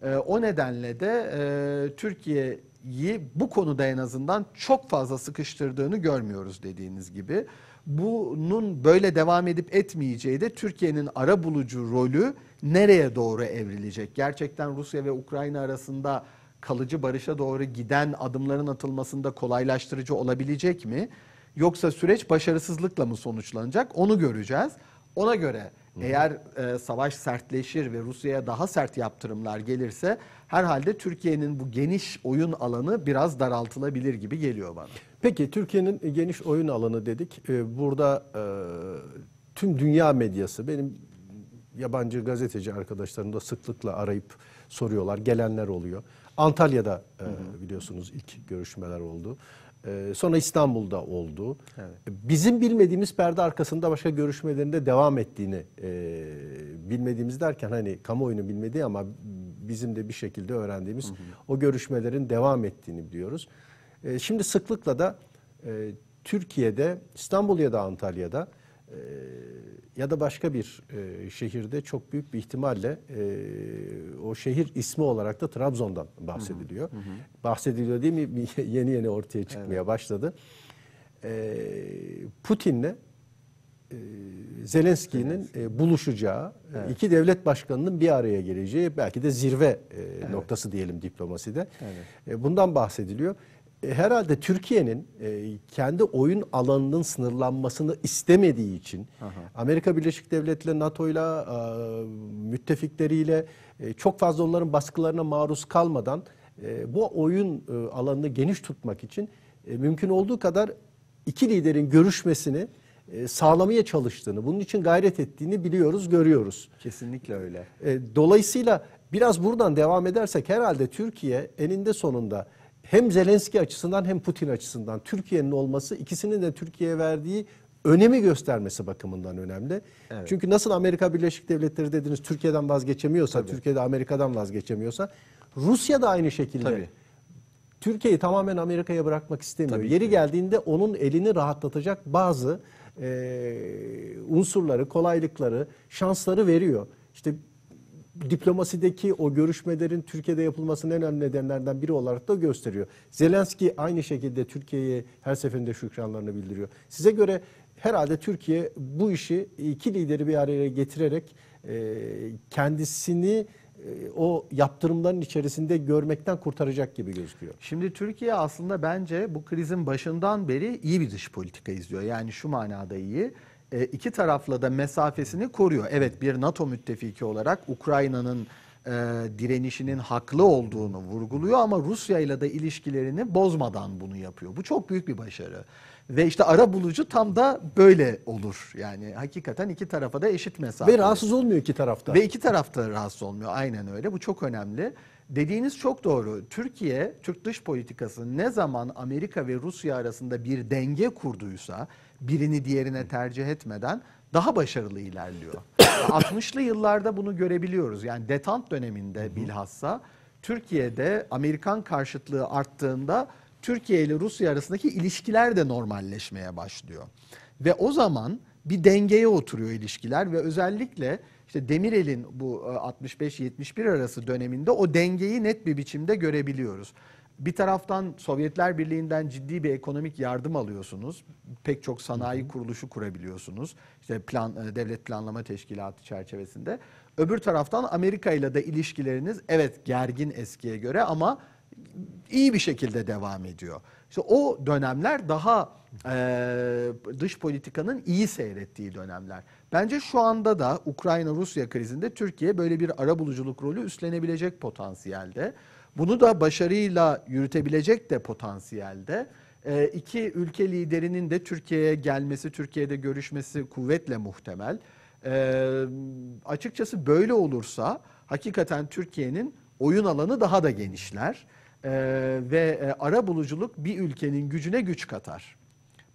Ee, o nedenle de e, Türkiye'yi bu konuda en azından çok fazla sıkıştırdığını görmüyoruz dediğiniz gibi. Bunun böyle devam edip etmeyeceği de Türkiye'nin ara bulucu rolü nereye doğru evrilecek? Gerçekten Rusya ve Ukrayna arasında kalıcı barışa doğru giden adımların atılmasında kolaylaştırıcı olabilecek mi? Yoksa süreç başarısızlıkla mı sonuçlanacak? Onu göreceğiz. Ona göre eğer e, savaş sertleşir ve Rusya'ya daha sert yaptırımlar gelirse herhalde Türkiye'nin bu geniş oyun alanı biraz daraltılabilir gibi geliyor bana. Peki Türkiye'nin geniş oyun alanı dedik. E, burada e, tüm dünya medyası benim yabancı gazeteci arkadaşlarım da sıklıkla arayıp soruyorlar. Gelenler oluyor. Antalya'da e, biliyorsunuz ilk görüşmeler oldu. Ee, sonra İstanbul'da oldu. Evet. Bizim bilmediğimiz perde arkasında başka görüşmelerinde devam ettiğini e, bilmediğimiz derken hani kamuoyunun bilmediği ama bizim de bir şekilde öğrendiğimiz hı hı. o görüşmelerin devam ettiğini biliyoruz. E, şimdi sıklıkla da e, Türkiye'de İstanbul ya da Antalya'da ee, ya da başka bir e, şehirde çok büyük bir ihtimalle e, o şehir ismi olarak da Trabzon'dan bahsediliyor. Hı hı. Bahsediliyor değil mi? yeni yeni ortaya çıkmaya evet. başladı. E, Putin'le e, Zelenski'nin e, buluşacağı, e, evet. iki devlet başkanının bir araya geleceği belki de zirve e, evet. noktası diyelim diplomaside. Evet. E, bundan bahsediliyor. E, herhalde Türkiye'nin e, kendi oyun alanının sınırlanmasını istemediği için Aha. Amerika Birleşik Devletleri, NATO'yla e, müttefikleriyle çok fazla onların baskılarına maruz kalmadan bu oyun e, alanını geniş tutmak için mümkün olduğu kadar iki liderin görüşmesini sağlamaya çalıştığını, bunun için gayret ettiğini biliyoruz, görüyoruz. Kesinlikle öyle. dolayısıyla biraz buradan devam edersek herhalde Türkiye eninde sonunda hem Zelenski açısından hem Putin açısından Türkiye'nin olması ikisinin de Türkiye'ye verdiği önemi göstermesi bakımından önemli. Evet. Çünkü nasıl Amerika Birleşik Devletleri dediniz Türkiye'den vazgeçemiyorsa, Tabii. Türkiye'de Amerika'dan vazgeçemiyorsa Rusya da aynı şekilde. Tabii. Türkiye'yi tamamen Amerika'ya bırakmak istemiyor. Tabii ki. Yeri geldiğinde onun elini rahatlatacak bazı e, unsurları, kolaylıkları, şansları veriyor. İşte diplomasideki o görüşmelerin Türkiye'de yapılmasının en önemli nedenlerden biri olarak da gösteriyor. Zelenski aynı şekilde Türkiye'ye her seferinde şükranlarını bildiriyor. Size göre herhalde Türkiye bu işi iki lideri bir araya getirerek e, kendisini e, o yaptırımların içerisinde görmekten kurtaracak gibi gözüküyor. Şimdi Türkiye aslında bence bu krizin başından beri iyi bir dış politika izliyor. Yani şu manada iyi e, iki tarafla da mesafesini koruyor. Evet bir NATO müttefiki olarak Ukrayna'nın e, direnişinin haklı olduğunu vurguluyor ama Rusya ile de ilişkilerini bozmadan bunu yapıyor. Bu çok büyük bir başarı. Ve işte ara bulucu tam da böyle olur. Yani hakikaten iki tarafa da eşit mesafe. Ve rahatsız olmuyor iki tarafta. Ve iki tarafta rahatsız olmuyor. Aynen öyle. Bu çok önemli. Dediğiniz çok doğru. Türkiye, Türk dış politikası ne zaman Amerika ve Rusya arasında bir denge kurduysa, birini diğerine tercih etmeden daha başarılı ilerliyor. 60'lı yıllarda bunu görebiliyoruz. Yani detant döneminde bilhassa Türkiye'de Amerikan karşıtlığı arttığında Türkiye ile Rusya arasındaki ilişkiler de normalleşmeye başlıyor. Ve o zaman bir dengeye oturuyor ilişkiler ve özellikle işte Demirel'in bu 65-71 e, arası döneminde o dengeyi net bir biçimde görebiliyoruz. Bir taraftan Sovyetler Birliği'nden ciddi bir ekonomik yardım alıyorsunuz. Pek çok sanayi kuruluşu kurabiliyorsunuz. İşte plan, e, devlet planlama teşkilatı çerçevesinde. Öbür taraftan Amerika ile de ilişkileriniz evet gergin eskiye göre ama iyi bir şekilde devam ediyor. İşte o dönemler daha e, dış politikanın iyi seyrettiği dönemler. Bence şu anda da Ukrayna-Rusya krizinde Türkiye böyle bir ara buluculuk rolü üstlenebilecek potansiyelde. Bunu da başarıyla yürütebilecek de potansiyelde. E, iki ülke liderinin de Türkiye'ye gelmesi, Türkiye'de görüşmesi kuvvetle muhtemel. E, açıkçası böyle olursa hakikaten Türkiye'nin oyun alanı daha da genişler. E, ve e, ara buluculuk bir ülkenin gücüne güç katar.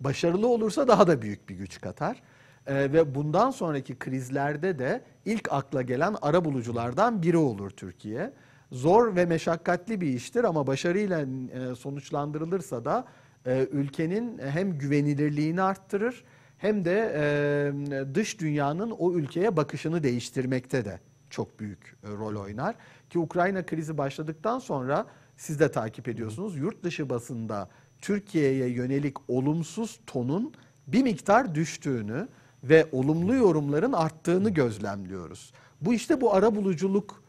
Başarılı olursa daha da büyük bir güç katar e, ve bundan sonraki krizlerde de ilk akla gelen ara buluculardan biri olur Türkiye. Zor ve meşakkatli bir iştir ama başarıyla e, sonuçlandırılırsa da e, ülkenin hem güvenilirliğini arttırır hem de e, dış dünyanın o ülkeye bakışını değiştirmekte de çok büyük e, rol oynar. Ki Ukrayna krizi başladıktan sonra siz de takip ediyorsunuz. Yurt dışı basında Türkiye'ye yönelik olumsuz tonun bir miktar düştüğünü, ve olumlu yorumların arttığını gözlemliyoruz. Bu işte bu ara buluculuk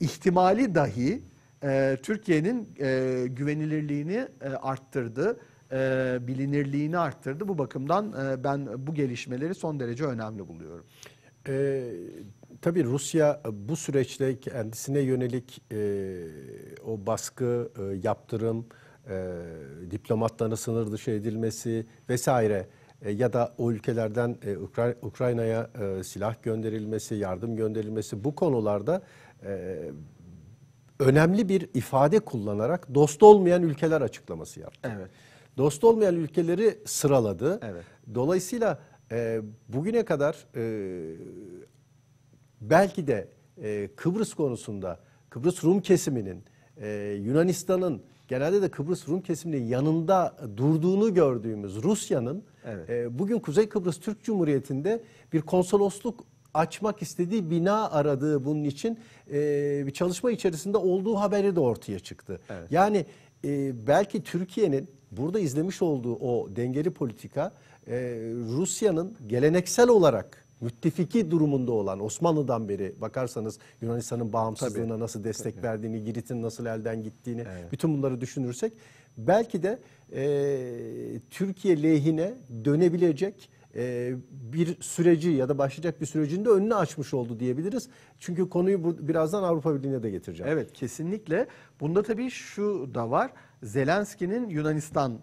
ihtimali dahi e, Türkiye'nin e, güvenilirliğini e, arttırdı, e, bilinirliğini arttırdı. Bu bakımdan e, ben bu gelişmeleri son derece önemli buluyorum. E, tabii Rusya e, bu süreçte kendisine yönelik e, o baskı, e, yaptırım, e, diplomatların sınır dışı edilmesi vesaire e, ya da o ülkelerden e, Ukrayna'ya e, silah gönderilmesi, yardım gönderilmesi bu konularda önemli bir ifade kullanarak dost olmayan ülkeler açıklaması yaptı. Evet. Dost olmayan ülkeleri sıraladı. Evet. Dolayısıyla bugüne kadar belki de Kıbrıs konusunda Kıbrıs Rum kesiminin Yunanistan'ın genelde de Kıbrıs Rum kesiminin yanında durduğunu gördüğümüz Rusya'nın Evet. Ee, bugün Kuzey Kıbrıs Türk Cumhuriyeti'nde bir konsolosluk açmak istediği bina aradığı bunun için e, bir çalışma içerisinde olduğu haberi de ortaya çıktı. Evet. Yani e, belki Türkiye'nin burada izlemiş olduğu o dengeli politika e, Rusya'nın geleneksel olarak müttefiki durumunda olan Osmanlı'dan beri bakarsanız Yunanistan'ın bağımsızlığına Tabii. nasıl destek Tabii. verdiğini, Girit'in nasıl elden gittiğini evet. bütün bunları düşünürsek belki de e, Türkiye lehine dönebilecek e, bir süreci ya da başlayacak bir sürecin de önünü açmış oldu diyebiliriz. Çünkü konuyu bu, birazdan Avrupa Birliği'ne de getireceğim. Evet kesinlikle. Bunda tabii şu da var. Zelenski'nin Yunanistan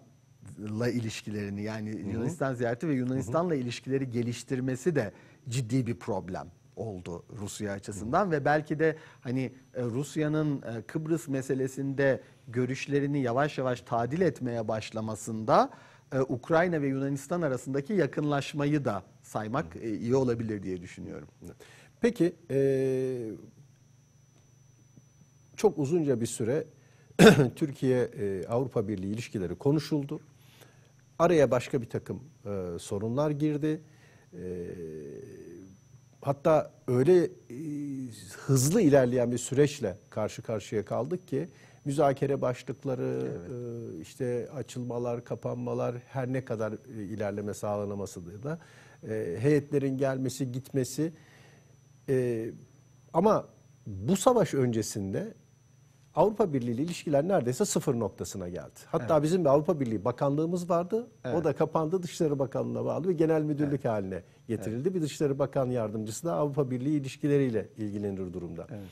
la ilişkilerini yani Hı-hı. Yunanistan ziyareti ve Yunanistan'la ilişkileri geliştirmesi de ciddi bir problem oldu Rusya açısından ve belki de hani e, Rusya'nın e, Kıbrıs meselesinde görüşlerini yavaş yavaş tadil etmeye başlamasında e, Ukrayna ve Yunanistan arasındaki yakınlaşmayı da saymak iyi olabilir diye düşünüyorum. Peki çok uzunca bir süre Türkiye-Avrupa Birliği ilişkileri konuşuldu. Araya başka bir takım sorunlar girdi hatta öyle e, hızlı ilerleyen bir süreçle karşı karşıya kaldık ki müzakere başlıkları, evet. e, işte açılmalar, kapanmalar her ne kadar e, ilerleme sağlanaması da e, heyetlerin gelmesi, gitmesi e, ama bu savaş öncesinde Avrupa Birliği ile ilişkiler neredeyse sıfır noktasına geldi. Hatta evet. bizim bir Avrupa Birliği bakanlığımız vardı. Evet. O da kapandı Dışişleri Bakanlığı'na bağlı bir genel müdürlük evet. haline getirildi. Evet. Bir Dışişleri Bakan Yardımcısı da Avrupa Birliği ilişkileriyle ilgilenir durumda. Evet.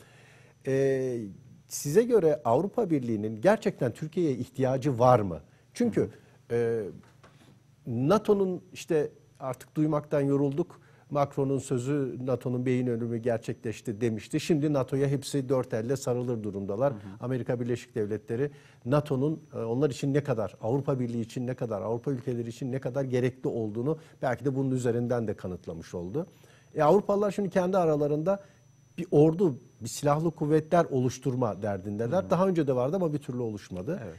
Ee, size göre Avrupa Birliği'nin gerçekten Türkiye'ye ihtiyacı var mı? Çünkü e, NATO'nun işte artık duymaktan yorulduk Macron'un sözü NATO'nun beyin ölümü gerçekleşti demişti. Şimdi NATO'ya hepsi dört elle sarılır durumdalar. Hı hı. Amerika Birleşik Devletleri NATO'nun e, onlar için ne kadar, Avrupa Birliği için ne kadar, Avrupa ülkeleri için ne kadar gerekli olduğunu belki de bunun üzerinden de kanıtlamış oldu. E Avrupalılar şimdi kendi aralarında bir ordu, bir silahlı kuvvetler oluşturma derdindeler. Hı hı. Daha önce de vardı ama bir türlü oluşmadı. Evet.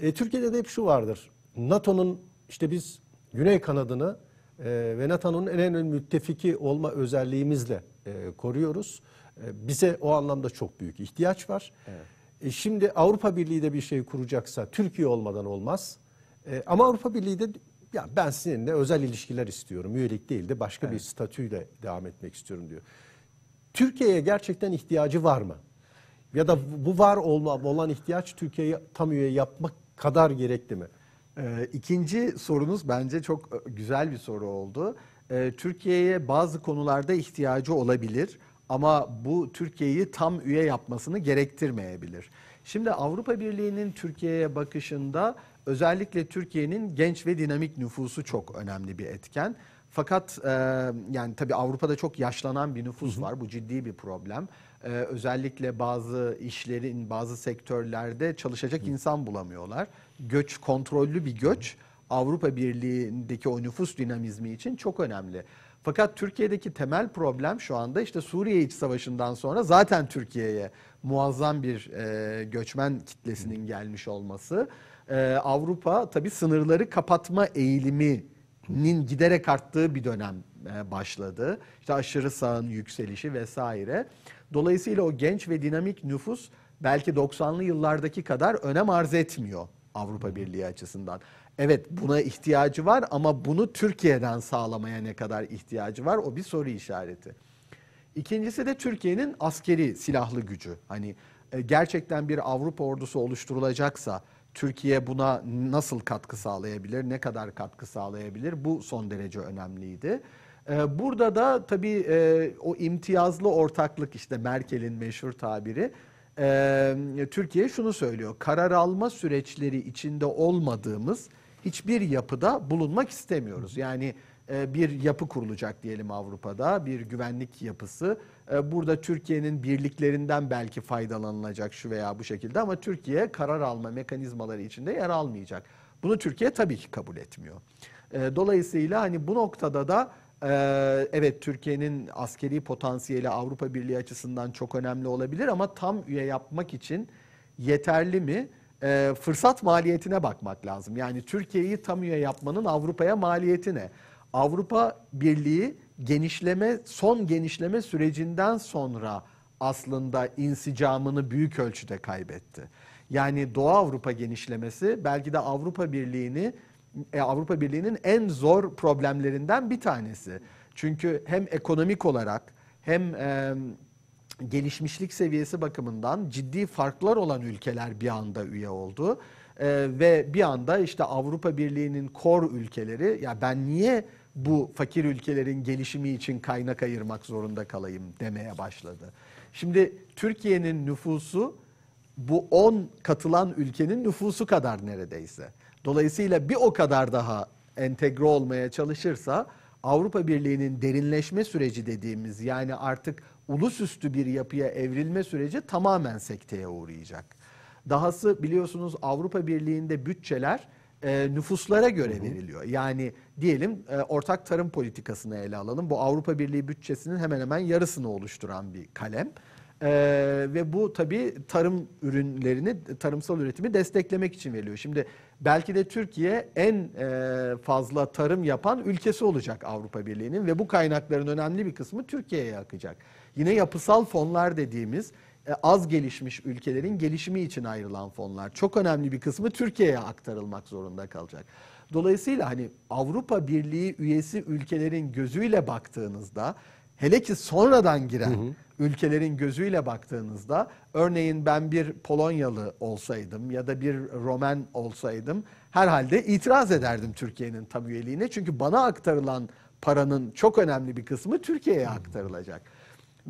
E, Türkiye'de de hep şu vardır. NATO'nun işte biz Güney kanadını e, ve NATO'nun en önemli müttefiki olma özelliğimizle e, koruyoruz. E, bize o anlamda çok büyük ihtiyaç var. Evet. E, şimdi Avrupa Birliği de bir şey kuracaksa Türkiye olmadan olmaz. E, ama Avrupa Birliği de ya ben sizinle özel ilişkiler istiyorum. Üyelik değil de başka evet. bir statüyle devam etmek istiyorum diyor. Türkiye'ye gerçekten ihtiyacı var mı? Ya da bu var olma olan ihtiyaç Türkiye'yi tam üye yapmak kadar gerekli mi? Ee, ikinci sorunuz bence çok e, güzel bir soru oldu. Ee, Türkiye'ye bazı konularda ihtiyacı olabilir ama bu Türkiye'yi tam üye yapmasını gerektirmeyebilir. Şimdi Avrupa Birliği'nin Türkiye'ye bakışında özellikle Türkiye'nin genç ve dinamik nüfusu çok önemli bir etken. Fakat e, yani tabii Avrupa'da çok yaşlanan bir nüfus var. Bu ciddi bir problem. E, özellikle bazı işlerin, bazı sektörlerde çalışacak insan bulamıyorlar göç kontrollü bir göç Avrupa Birliği'ndeki o nüfus dinamizmi için çok önemli. Fakat Türkiye'deki temel problem şu anda işte Suriye iç savaşından sonra zaten Türkiye'ye muazzam bir e, göçmen kitlesinin gelmiş olması. E, Avrupa tabii sınırları kapatma eğiliminin giderek arttığı bir dönem e, başladı. İşte aşırı sağın yükselişi vesaire. Dolayısıyla o genç ve dinamik nüfus belki 90'lı yıllardaki kadar önem arz etmiyor. Avrupa Birliği açısından. Evet buna ihtiyacı var ama bunu Türkiye'den sağlamaya ne kadar ihtiyacı var o bir soru işareti. İkincisi de Türkiye'nin askeri silahlı gücü. Hani e, gerçekten bir Avrupa ordusu oluşturulacaksa Türkiye buna nasıl katkı sağlayabilir, ne kadar katkı sağlayabilir bu son derece önemliydi. E, burada da tabii e, o imtiyazlı ortaklık işte Merkel'in meşhur tabiri e, Türkiye şunu söylüyor. Karar alma süreçleri içinde olmadığımız hiçbir yapıda bulunmak istemiyoruz. Yani e, bir yapı kurulacak diyelim Avrupa'da, bir güvenlik yapısı. E, burada Türkiye'nin birliklerinden belki faydalanılacak şu veya bu şekilde ama Türkiye karar alma mekanizmaları içinde yer almayacak. Bunu Türkiye tabii ki kabul etmiyor. E, dolayısıyla hani bu noktada da ee, evet Türkiye'nin askeri potansiyeli Avrupa Birliği açısından çok önemli olabilir ama tam üye yapmak için yeterli mi? Ee, fırsat maliyetine bakmak lazım. Yani Türkiye'yi tam üye yapmanın Avrupa'ya maliyeti ne? Avrupa Birliği genişleme son genişleme sürecinden sonra aslında insicamını büyük ölçüde kaybetti. Yani Doğu Avrupa genişlemesi belki de Avrupa Birliği'ni e, Avrupa Birliği'nin en zor problemlerinden bir tanesi. Çünkü hem ekonomik olarak hem e, gelişmişlik seviyesi bakımından ciddi farklar olan ülkeler bir anda üye oldu. E, ve bir anda işte Avrupa Birliği'nin kor ülkeleri ya ben niye bu fakir ülkelerin gelişimi için kaynak ayırmak zorunda kalayım demeye başladı. Şimdi Türkiye'nin nüfusu bu 10 katılan ülkenin nüfusu kadar neredeyse. Dolayısıyla bir o kadar daha entegre olmaya çalışırsa Avrupa Birliği'nin derinleşme süreci dediğimiz yani artık ulusüstü bir yapıya evrilme süreci tamamen sekteye uğrayacak. Dahası biliyorsunuz Avrupa Birliği'nde bütçeler e, nüfuslara göre veriliyor. Yani diyelim e, ortak tarım politikasını ele alalım. Bu Avrupa Birliği bütçesinin hemen hemen yarısını oluşturan bir kalem. E, ve bu tabii tarım ürünlerini, tarımsal üretimi desteklemek için veriliyor. Şimdi belki de Türkiye en e, fazla tarım yapan ülkesi olacak Avrupa Birliği'nin ve bu kaynakların önemli bir kısmı Türkiye'ye akacak. Yine yapısal fonlar dediğimiz e, az gelişmiş ülkelerin gelişimi için ayrılan fonlar çok önemli bir kısmı Türkiye'ye aktarılmak zorunda kalacak. Dolayısıyla hani Avrupa Birliği üyesi ülkelerin gözüyle baktığınızda Hele ki sonradan giren hı hı. ülkelerin gözüyle baktığınızda örneğin ben bir Polonyalı olsaydım ya da bir Romen olsaydım herhalde itiraz ederdim Türkiye'nin tam üyeliğine. Çünkü bana aktarılan paranın çok önemli bir kısmı Türkiye'ye aktarılacak.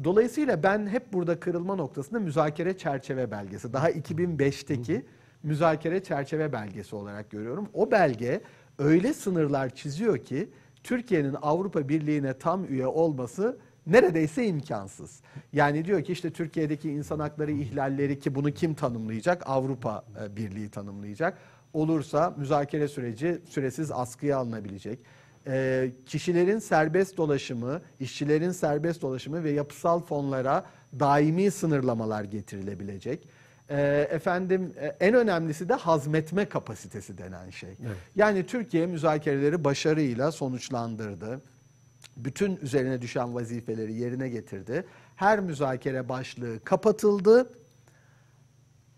Dolayısıyla ben hep burada kırılma noktasında müzakere çerçeve belgesi daha 2005'teki müzakere çerçeve belgesi olarak görüyorum. O belge öyle sınırlar çiziyor ki Türkiye'nin Avrupa Birliği'ne tam üye olması neredeyse imkansız. Yani diyor ki işte Türkiye'deki insan hakları ihlalleri ki bunu kim tanımlayacak? Avrupa e, Birliği tanımlayacak. Olursa müzakere süreci süresiz askıya alınabilecek. E, kişilerin serbest dolaşımı, işçilerin serbest dolaşımı ve yapısal fonlara daimi sınırlamalar getirilebilecek ee, e, efendim en önemlisi de hazmetme kapasitesi denen şey. Evet. Yani Türkiye müzakereleri başarıyla sonuçlandırdı. Bütün üzerine düşen vazifeleri yerine getirdi. Her müzakere başlığı kapatıldı.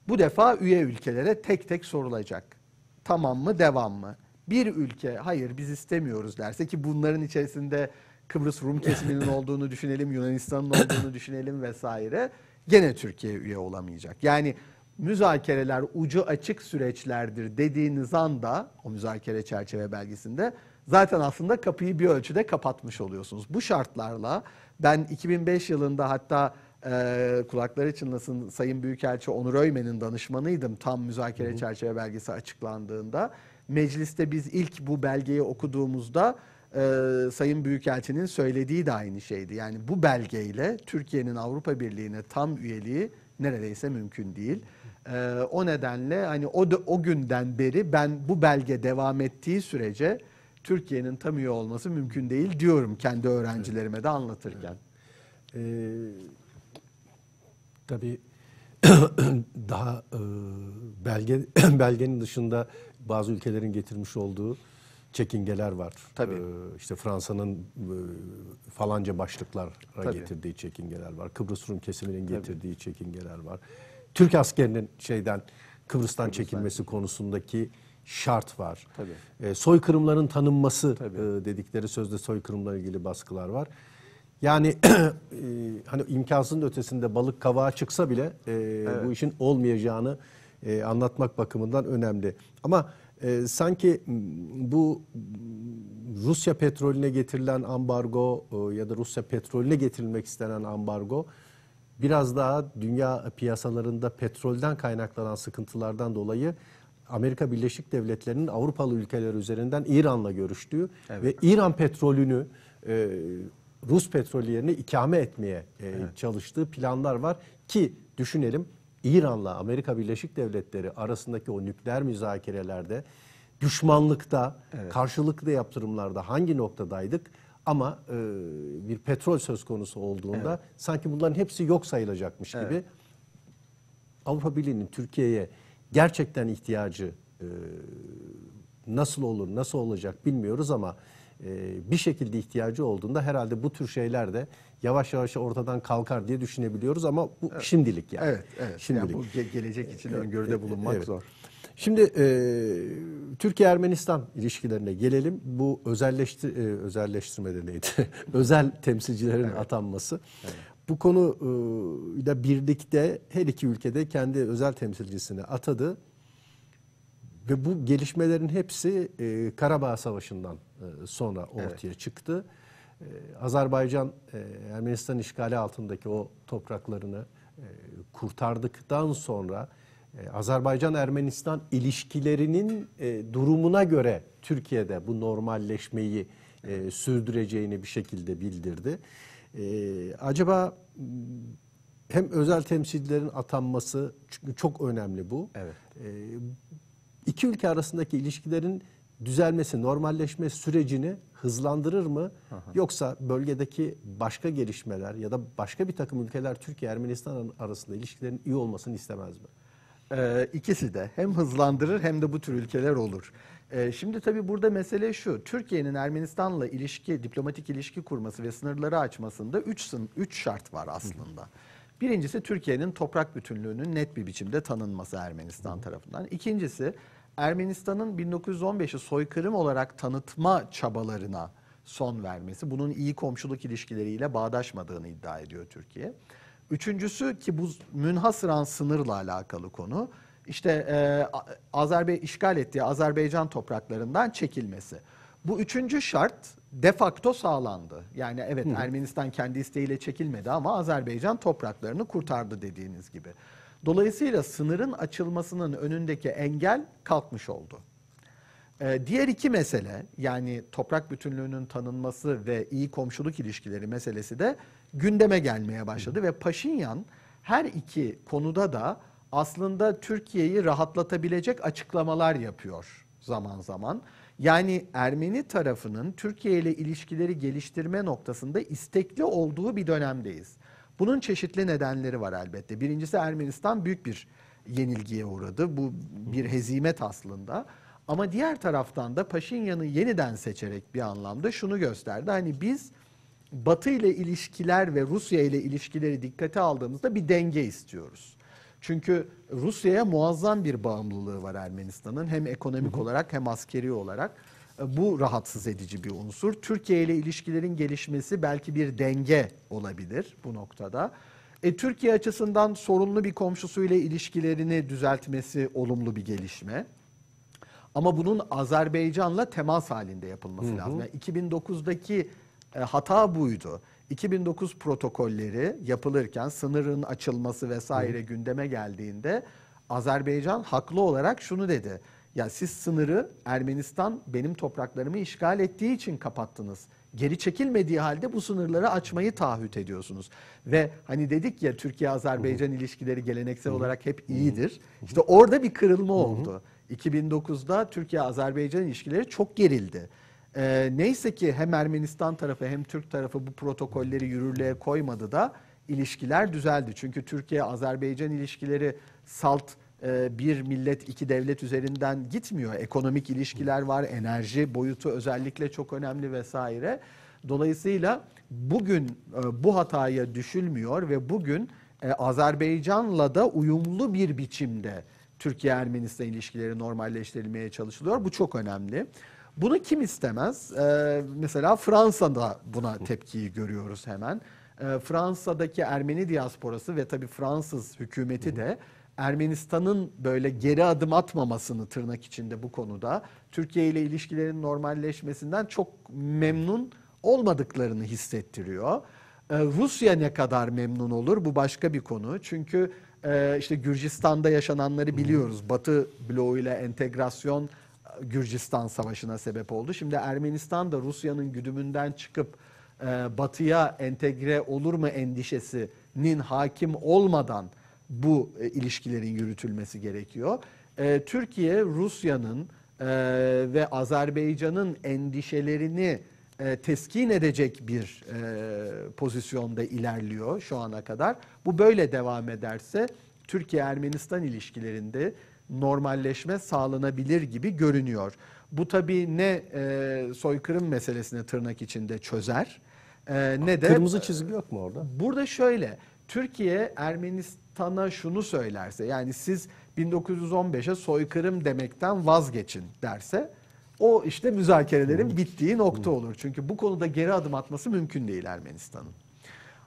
Bu defa üye ülkelere tek tek sorulacak. Tamam mı, devam mı? Bir ülke hayır biz istemiyoruz derse ki bunların içerisinde Kıbrıs Rum kesiminin olduğunu düşünelim, Yunanistan'ın olduğunu düşünelim vesaire gene Türkiye üye olamayacak. Yani müzakereler ucu açık süreçlerdir dediğiniz anda o müzakere çerçeve belgesinde zaten aslında kapıyı bir ölçüde kapatmış oluyorsunuz. Bu şartlarla ben 2005 yılında hatta e, kulakları çınlasın Sayın Büyükelçi Onur Öymen'in danışmanıydım tam müzakere hı çerçeve belgesi açıklandığında. Mecliste biz ilk bu belgeyi okuduğumuzda e, Sayın Büyükelçinin söylediği de aynı şeydi. Yani bu belgeyle Türkiye'nin Avrupa Birliği'ne tam üyeliği neredeyse mümkün değil. E, o nedenle hani o, o günden beri ben bu belge devam ettiği sürece Türkiye'nin tam üye olması mümkün değil diyorum kendi öğrencilerime de anlatırken. Evet. E, tabii daha e, belge belgenin dışında bazı ülkelerin getirmiş olduğu çekingeler var. Tabii. Ee, işte Fransa'nın e, falanca başlıklara Tabii. getirdiği çekingeler var. Kıbrıs Rum kesiminin getirdiği Tabii. çekingeler var. Türk askerinin şeyden Kıbrıs'tan Kıbrıs'tan. çekilmesi konusundaki şart var. Tabii. E, soykırımların tanınması e, dedikleri sözde soykırımla ilgili baskılar var. Yani e, hani imkansızın ötesinde balık kavağa çıksa bile e, evet. bu işin olmayacağını e, anlatmak bakımından önemli. Ama e, sanki bu Rusya petrolüne getirilen ambargo e, ya da Rusya petrolüne getirilmek istenen ambargo biraz daha dünya piyasalarında petrolden kaynaklanan sıkıntılardan dolayı Amerika Birleşik Devletleri'nin Avrupalı ülkeler üzerinden İran'la görüştüğü evet. ve İran petrolünü e, Rus petrolü yerine ikame etmeye e, evet. çalıştığı planlar var ki düşünelim İran'la Amerika Birleşik Devletleri arasındaki o nükleer müzakerelerde düşmanlıkta, evet. karşılıklı yaptırımlarda hangi noktadaydık? Ama e, bir petrol söz konusu olduğunda evet. sanki bunların hepsi yok sayılacakmış evet. gibi Avrupa Birliği'nin Türkiye'ye gerçekten ihtiyacı e, nasıl olur, nasıl olacak bilmiyoruz ama e, bir şekilde ihtiyacı olduğunda herhalde bu tür şeyler de yavaş yavaş ortadan kalkar diye düşünebiliyoruz ama bu evet. şimdilik yani. Evet, evet. Şimdilik. Yani bu ge gelecek için evet, öngörüde bulunmak evet. zor. Şimdi e, Türkiye-Ermenistan ilişkilerine gelelim. Bu özelleştir e, özelleştirme de neydi? Özel temsilcilerin evet. atanması. Evet. Bu konuyla e, birlikte her iki ülkede kendi özel temsilcisini atadı ve bu gelişmelerin hepsi e, Karabağ Savaşı'ndan e, sonra ortaya evet. çıktı. E, Azerbaycan e, Ermenistan işgali altındaki o topraklarını e, kurtardıktan sonra e, Azerbaycan-Ermenistan ilişkilerinin e, durumuna göre Türkiye'de bu normalleşmeyi e, sürdüreceğini bir şekilde bildirdi. E, acaba hem özel temsilcilerin atanması çünkü çok önemli bu. Evet. E, iki ülke arasındaki ilişkilerin düzelmesi, normalleşme sürecini hızlandırır mı? Aha. Yoksa bölgedeki başka gelişmeler ya da başka bir takım ülkeler Türkiye-Ermenistan arasında ilişkilerin iyi olmasını istemez mi? Ee, ikisi de hem hızlandırır hem de bu tür ülkeler olur. Ee, şimdi tabii burada mesele şu. Türkiye'nin Ermenistan'la ilişki, diplomatik ilişki kurması ve sınırları açmasında üç şart var aslında. Hı. Birincisi Türkiye'nin toprak bütünlüğünün net bir biçimde tanınması Ermenistan tarafından. İkincisi Ermenistan'ın 1915'i soykırım olarak tanıtma çabalarına son vermesi. Bunun iyi komşuluk ilişkileriyle bağdaşmadığını iddia ediyor Türkiye. Üçüncüsü ki bu münhasıran sınırla alakalı konu. İşte e, Azerbe işgal ettiği Azerbaycan topraklarından çekilmesi. Bu üçüncü şart de facto sağlandı. Yani evet Hı. Ermenistan kendi isteğiyle çekilmedi ama Azerbaycan topraklarını kurtardı dediğiniz gibi. Dolayısıyla sınırın açılmasının önündeki engel kalkmış oldu. Ee, diğer iki mesele yani toprak bütünlüğünün tanınması ve iyi komşuluk ilişkileri meselesi de gündeme gelmeye başladı. Hı. Ve Paşinyan her iki konuda da aslında Türkiye'yi rahatlatabilecek açıklamalar yapıyor zaman zaman. Yani Ermeni tarafının Türkiye ile ilişkileri geliştirme noktasında istekli olduğu bir dönemdeyiz. Bunun çeşitli nedenleri var elbette. Birincisi Ermenistan büyük bir yenilgiye uğradı. Bu bir hezimet aslında. Ama diğer taraftan da Paşinyan'ı yeniden seçerek bir anlamda şunu gösterdi. Hani biz Batı ile ilişkiler ve Rusya ile ilişkileri dikkate aldığımızda bir denge istiyoruz. Çünkü Rusya'ya muazzam bir bağımlılığı var Ermenistan'ın hem ekonomik olarak hem askeri olarak. E, bu rahatsız edici bir unsur. Türkiye ile ilişkilerin gelişmesi belki bir denge olabilir bu noktada. E, Türkiye açısından sorunlu bir komşusuyla ilişkilerini düzeltmesi olumlu bir gelişme. Ama bunun Azerbaycan'la temas halinde yapılması hı hı. lazım. Yani 2009'daki e, hata buydu. 2009 protokolleri yapılırken sınırın açılması vesaire gündeme geldiğinde Azerbaycan haklı olarak şunu dedi. Ya siz sınırı Ermenistan benim topraklarımı işgal ettiği için kapattınız. Geri çekilmediği halde bu sınırları açmayı taahhüt ediyorsunuz. Ve hani dedik ya Türkiye-Azerbaycan ilişkileri geleneksel olarak hep iyidir. İşte orada bir kırılma oldu. 2009'da Türkiye-Azerbaycan ilişkileri çok gerildi. E, neyse ki hem Ermenistan tarafı hem Türk tarafı bu protokolleri yürürlüğe koymadı da ilişkiler düzeldi. Çünkü Türkiye-Azerbaycan ilişkileri salt e, bir millet iki devlet üzerinden gitmiyor. Ekonomik ilişkiler var, enerji boyutu özellikle çok önemli vesaire. Dolayısıyla bugün e, bu hataya düşülmüyor ve bugün e, Azerbaycan'la da uyumlu bir biçimde Türkiye-Ermenistan ilişkileri normalleştirilmeye çalışılıyor. Bu çok önemli. Bunu kim istemez? Ee, mesela Fransa'da buna tepkiyi görüyoruz hemen. Ee, Fransa'daki Ermeni diasporası ve tabii Fransız hükümeti de Ermenistan'ın böyle geri adım atmamasını tırnak içinde bu konuda Türkiye ile ilişkilerin normalleşmesinden çok memnun olmadıklarını hissettiriyor. Ee, Rusya ne kadar memnun olur bu başka bir konu. Çünkü e, işte Gürcistan'da yaşananları biliyoruz. Batı bloğuyla entegrasyon Gürcistan Savaşı'na sebep oldu. Şimdi Ermenistan da Rusya'nın güdümünden çıkıp e, batıya entegre olur mu endişesinin hakim olmadan bu e, ilişkilerin yürütülmesi gerekiyor. E, Türkiye Rusya'nın e, ve Azerbaycan'ın endişelerini e, teskin edecek bir e, pozisyonda ilerliyor şu ana kadar. Bu böyle devam ederse Türkiye-Ermenistan ilişkilerinde normalleşme sağlanabilir gibi görünüyor. Bu tabii ne e, soykırım meselesini tırnak içinde çözer e, ne de... Kırmızı çizgi yok mu orada? Burada şöyle, Türkiye Ermenistan'a şunu söylerse yani siz 1915'e soykırım demekten vazgeçin derse o işte müzakerelerin bittiği nokta olur. Çünkü bu konuda geri adım atması mümkün değil Ermenistan'ın.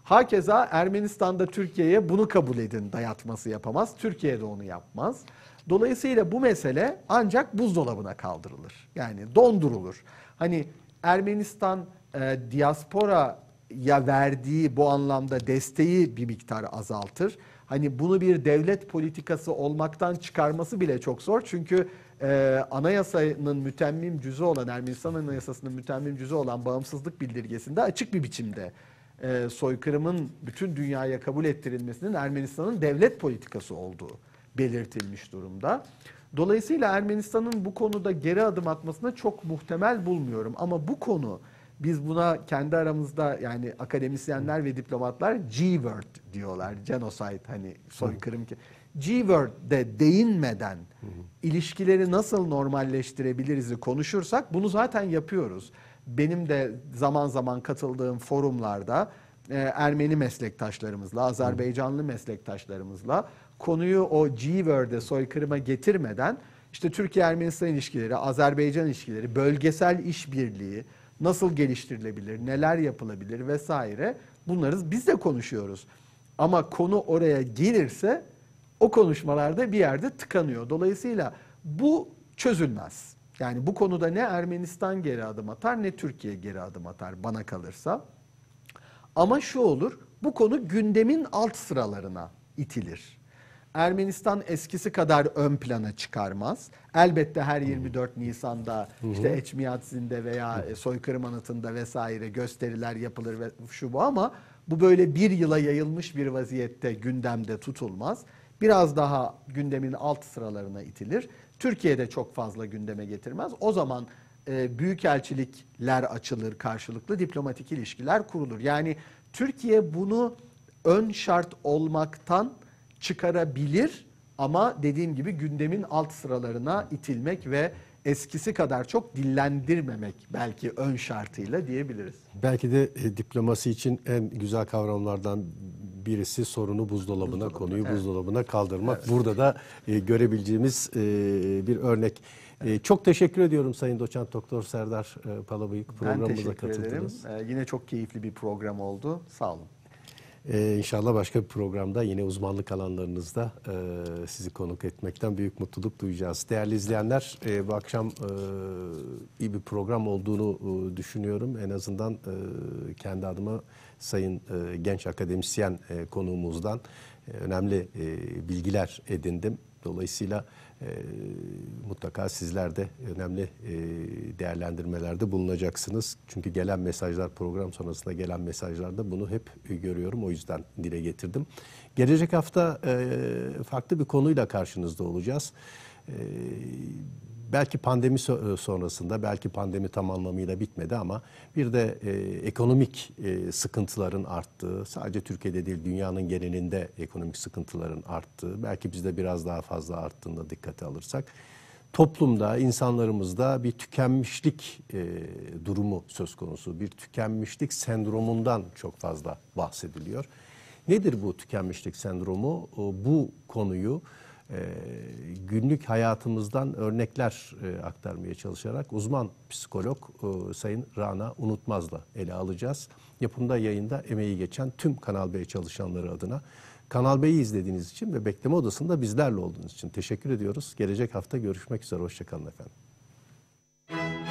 Hakeza Ermenistan'da Türkiye'ye bunu kabul edin dayatması yapamaz. Türkiye de onu yapmaz. Dolayısıyla bu mesele ancak buzdolabına kaldırılır. Yani dondurulur. Hani Ermenistan e, diaspora ya verdiği bu anlamda desteği bir miktar azaltır. Hani bunu bir devlet politikası olmaktan çıkarması bile çok zor. Çünkü e, anayasanın mütemmim cüzü olan Ermenistan anayasasının mütemmim cüzü olan bağımsızlık bildirgesinde açık bir biçimde e, soykırımın bütün dünyaya kabul ettirilmesinin Ermenistan'ın devlet politikası olduğu belirtilmiş durumda. Dolayısıyla Ermenistan'ın bu konuda geri adım atmasına çok muhtemel bulmuyorum. Ama bu konu biz buna kendi aramızda yani akademisyenler ve diplomatlar G-word diyorlar. Genocide hani soykırım ki. G-word'de değinmeden ilişkileri nasıl normalleştirebiliriz konuşursak bunu zaten yapıyoruz. Benim de zaman zaman katıldığım forumlarda e, Ermeni meslektaşlarımızla, Azerbaycanlı meslektaşlarımızla konuyu o G-word'e soykırıma getirmeden işte Türkiye-Ermenistan ilişkileri, Azerbaycan ilişkileri, bölgesel işbirliği nasıl geliştirilebilir, neler yapılabilir vesaire bunları biz de konuşuyoruz. Ama konu oraya gelirse o konuşmalarda bir yerde tıkanıyor. Dolayısıyla bu çözülmez. Yani bu konuda ne Ermenistan geri adım atar ne Türkiye geri adım atar bana kalırsa. Ama şu olur bu konu gündemin alt sıralarına itilir. Ermenistan eskisi kadar ön plana çıkarmaz. Elbette her 24 Nisan'da işte Eçmiyatsi'nde veya e, soykırım anıtında vesaire gösteriler yapılır ve şu bu ama bu böyle bir yıla yayılmış bir vaziyette gündemde tutulmaz. Biraz daha gündemin alt sıralarına itilir. Türkiye'de çok fazla gündeme getirmez. O zaman e, büyükelçilikler açılır karşılıklı diplomatik ilişkiler kurulur. Yani Türkiye bunu ön şart olmaktan çıkarabilir ama dediğim gibi gündemin alt sıralarına itilmek ve eskisi kadar çok dillendirmemek belki ön şartıyla diyebiliriz. Belki de e, diplomasi için en güzel kavramlardan birisi sorunu buzdolabına, buzdolabına konuyu evet. buzdolabına kaldırmak. Evet. Burada da e, görebileceğimiz e, bir örnek. E, evet. E, çok teşekkür ediyorum Sayın Doçent Doktor Serdar e, Palabıyık programımıza katıldınız. Ben teşekkür katıldınız. ederim. E, yine çok keyifli bir program oldu. Sağ olun. Ee, inşallah başka bir programda yine uzmanlık alanlarınızda e, sizi konuk etmekten büyük mutluluk duyacağız. Değerli izleyenler e, bu akşam e, iyi bir program olduğunu e, düşünüyorum. En azından e, kendi adıma sayın e, genç akademisyen e, konuğumuzdan e, önemli e, bilgiler edindim. Dolayısıyla... Ee, mutlaka sizler de önemli e, değerlendirmelerde bulunacaksınız. Çünkü gelen mesajlar program sonrasında gelen mesajlarda bunu hep görüyorum. O yüzden dile getirdim. Gelecek hafta e, farklı bir konuyla karşınızda olacağız. E, Belki pandemi e, sonrasında, belki pandemi tam anlamıyla bitmedi ama bir de e, ekonomik e, sıkıntıların arttığı, sadece Türkiye'de değil dünyanın genelinde ekonomik sıkıntıların arttığı, belki bizde biraz daha fazla arttığında dikkate alırsak, toplumda, insanlarımızda bir tükenmişlik e, durumu söz konusu. Bir tükenmişlik sendromundan çok fazla bahsediliyor. Nedir bu tükenmişlik sendromu? Bu konuyu e, günlük hayatımızdan örnekler e, aktarmaya çalışarak uzman psikolog e, Sayın Rana Unutmaz'la ele alacağız. Yapımda yayında emeği geçen tüm Kanal B çalışanları adına Kanal B'yi izlediğiniz için ve bekleme odasında bizlerle olduğunuz için teşekkür ediyoruz. Gelecek hafta görüşmek üzere. Hoşçakalın efendim.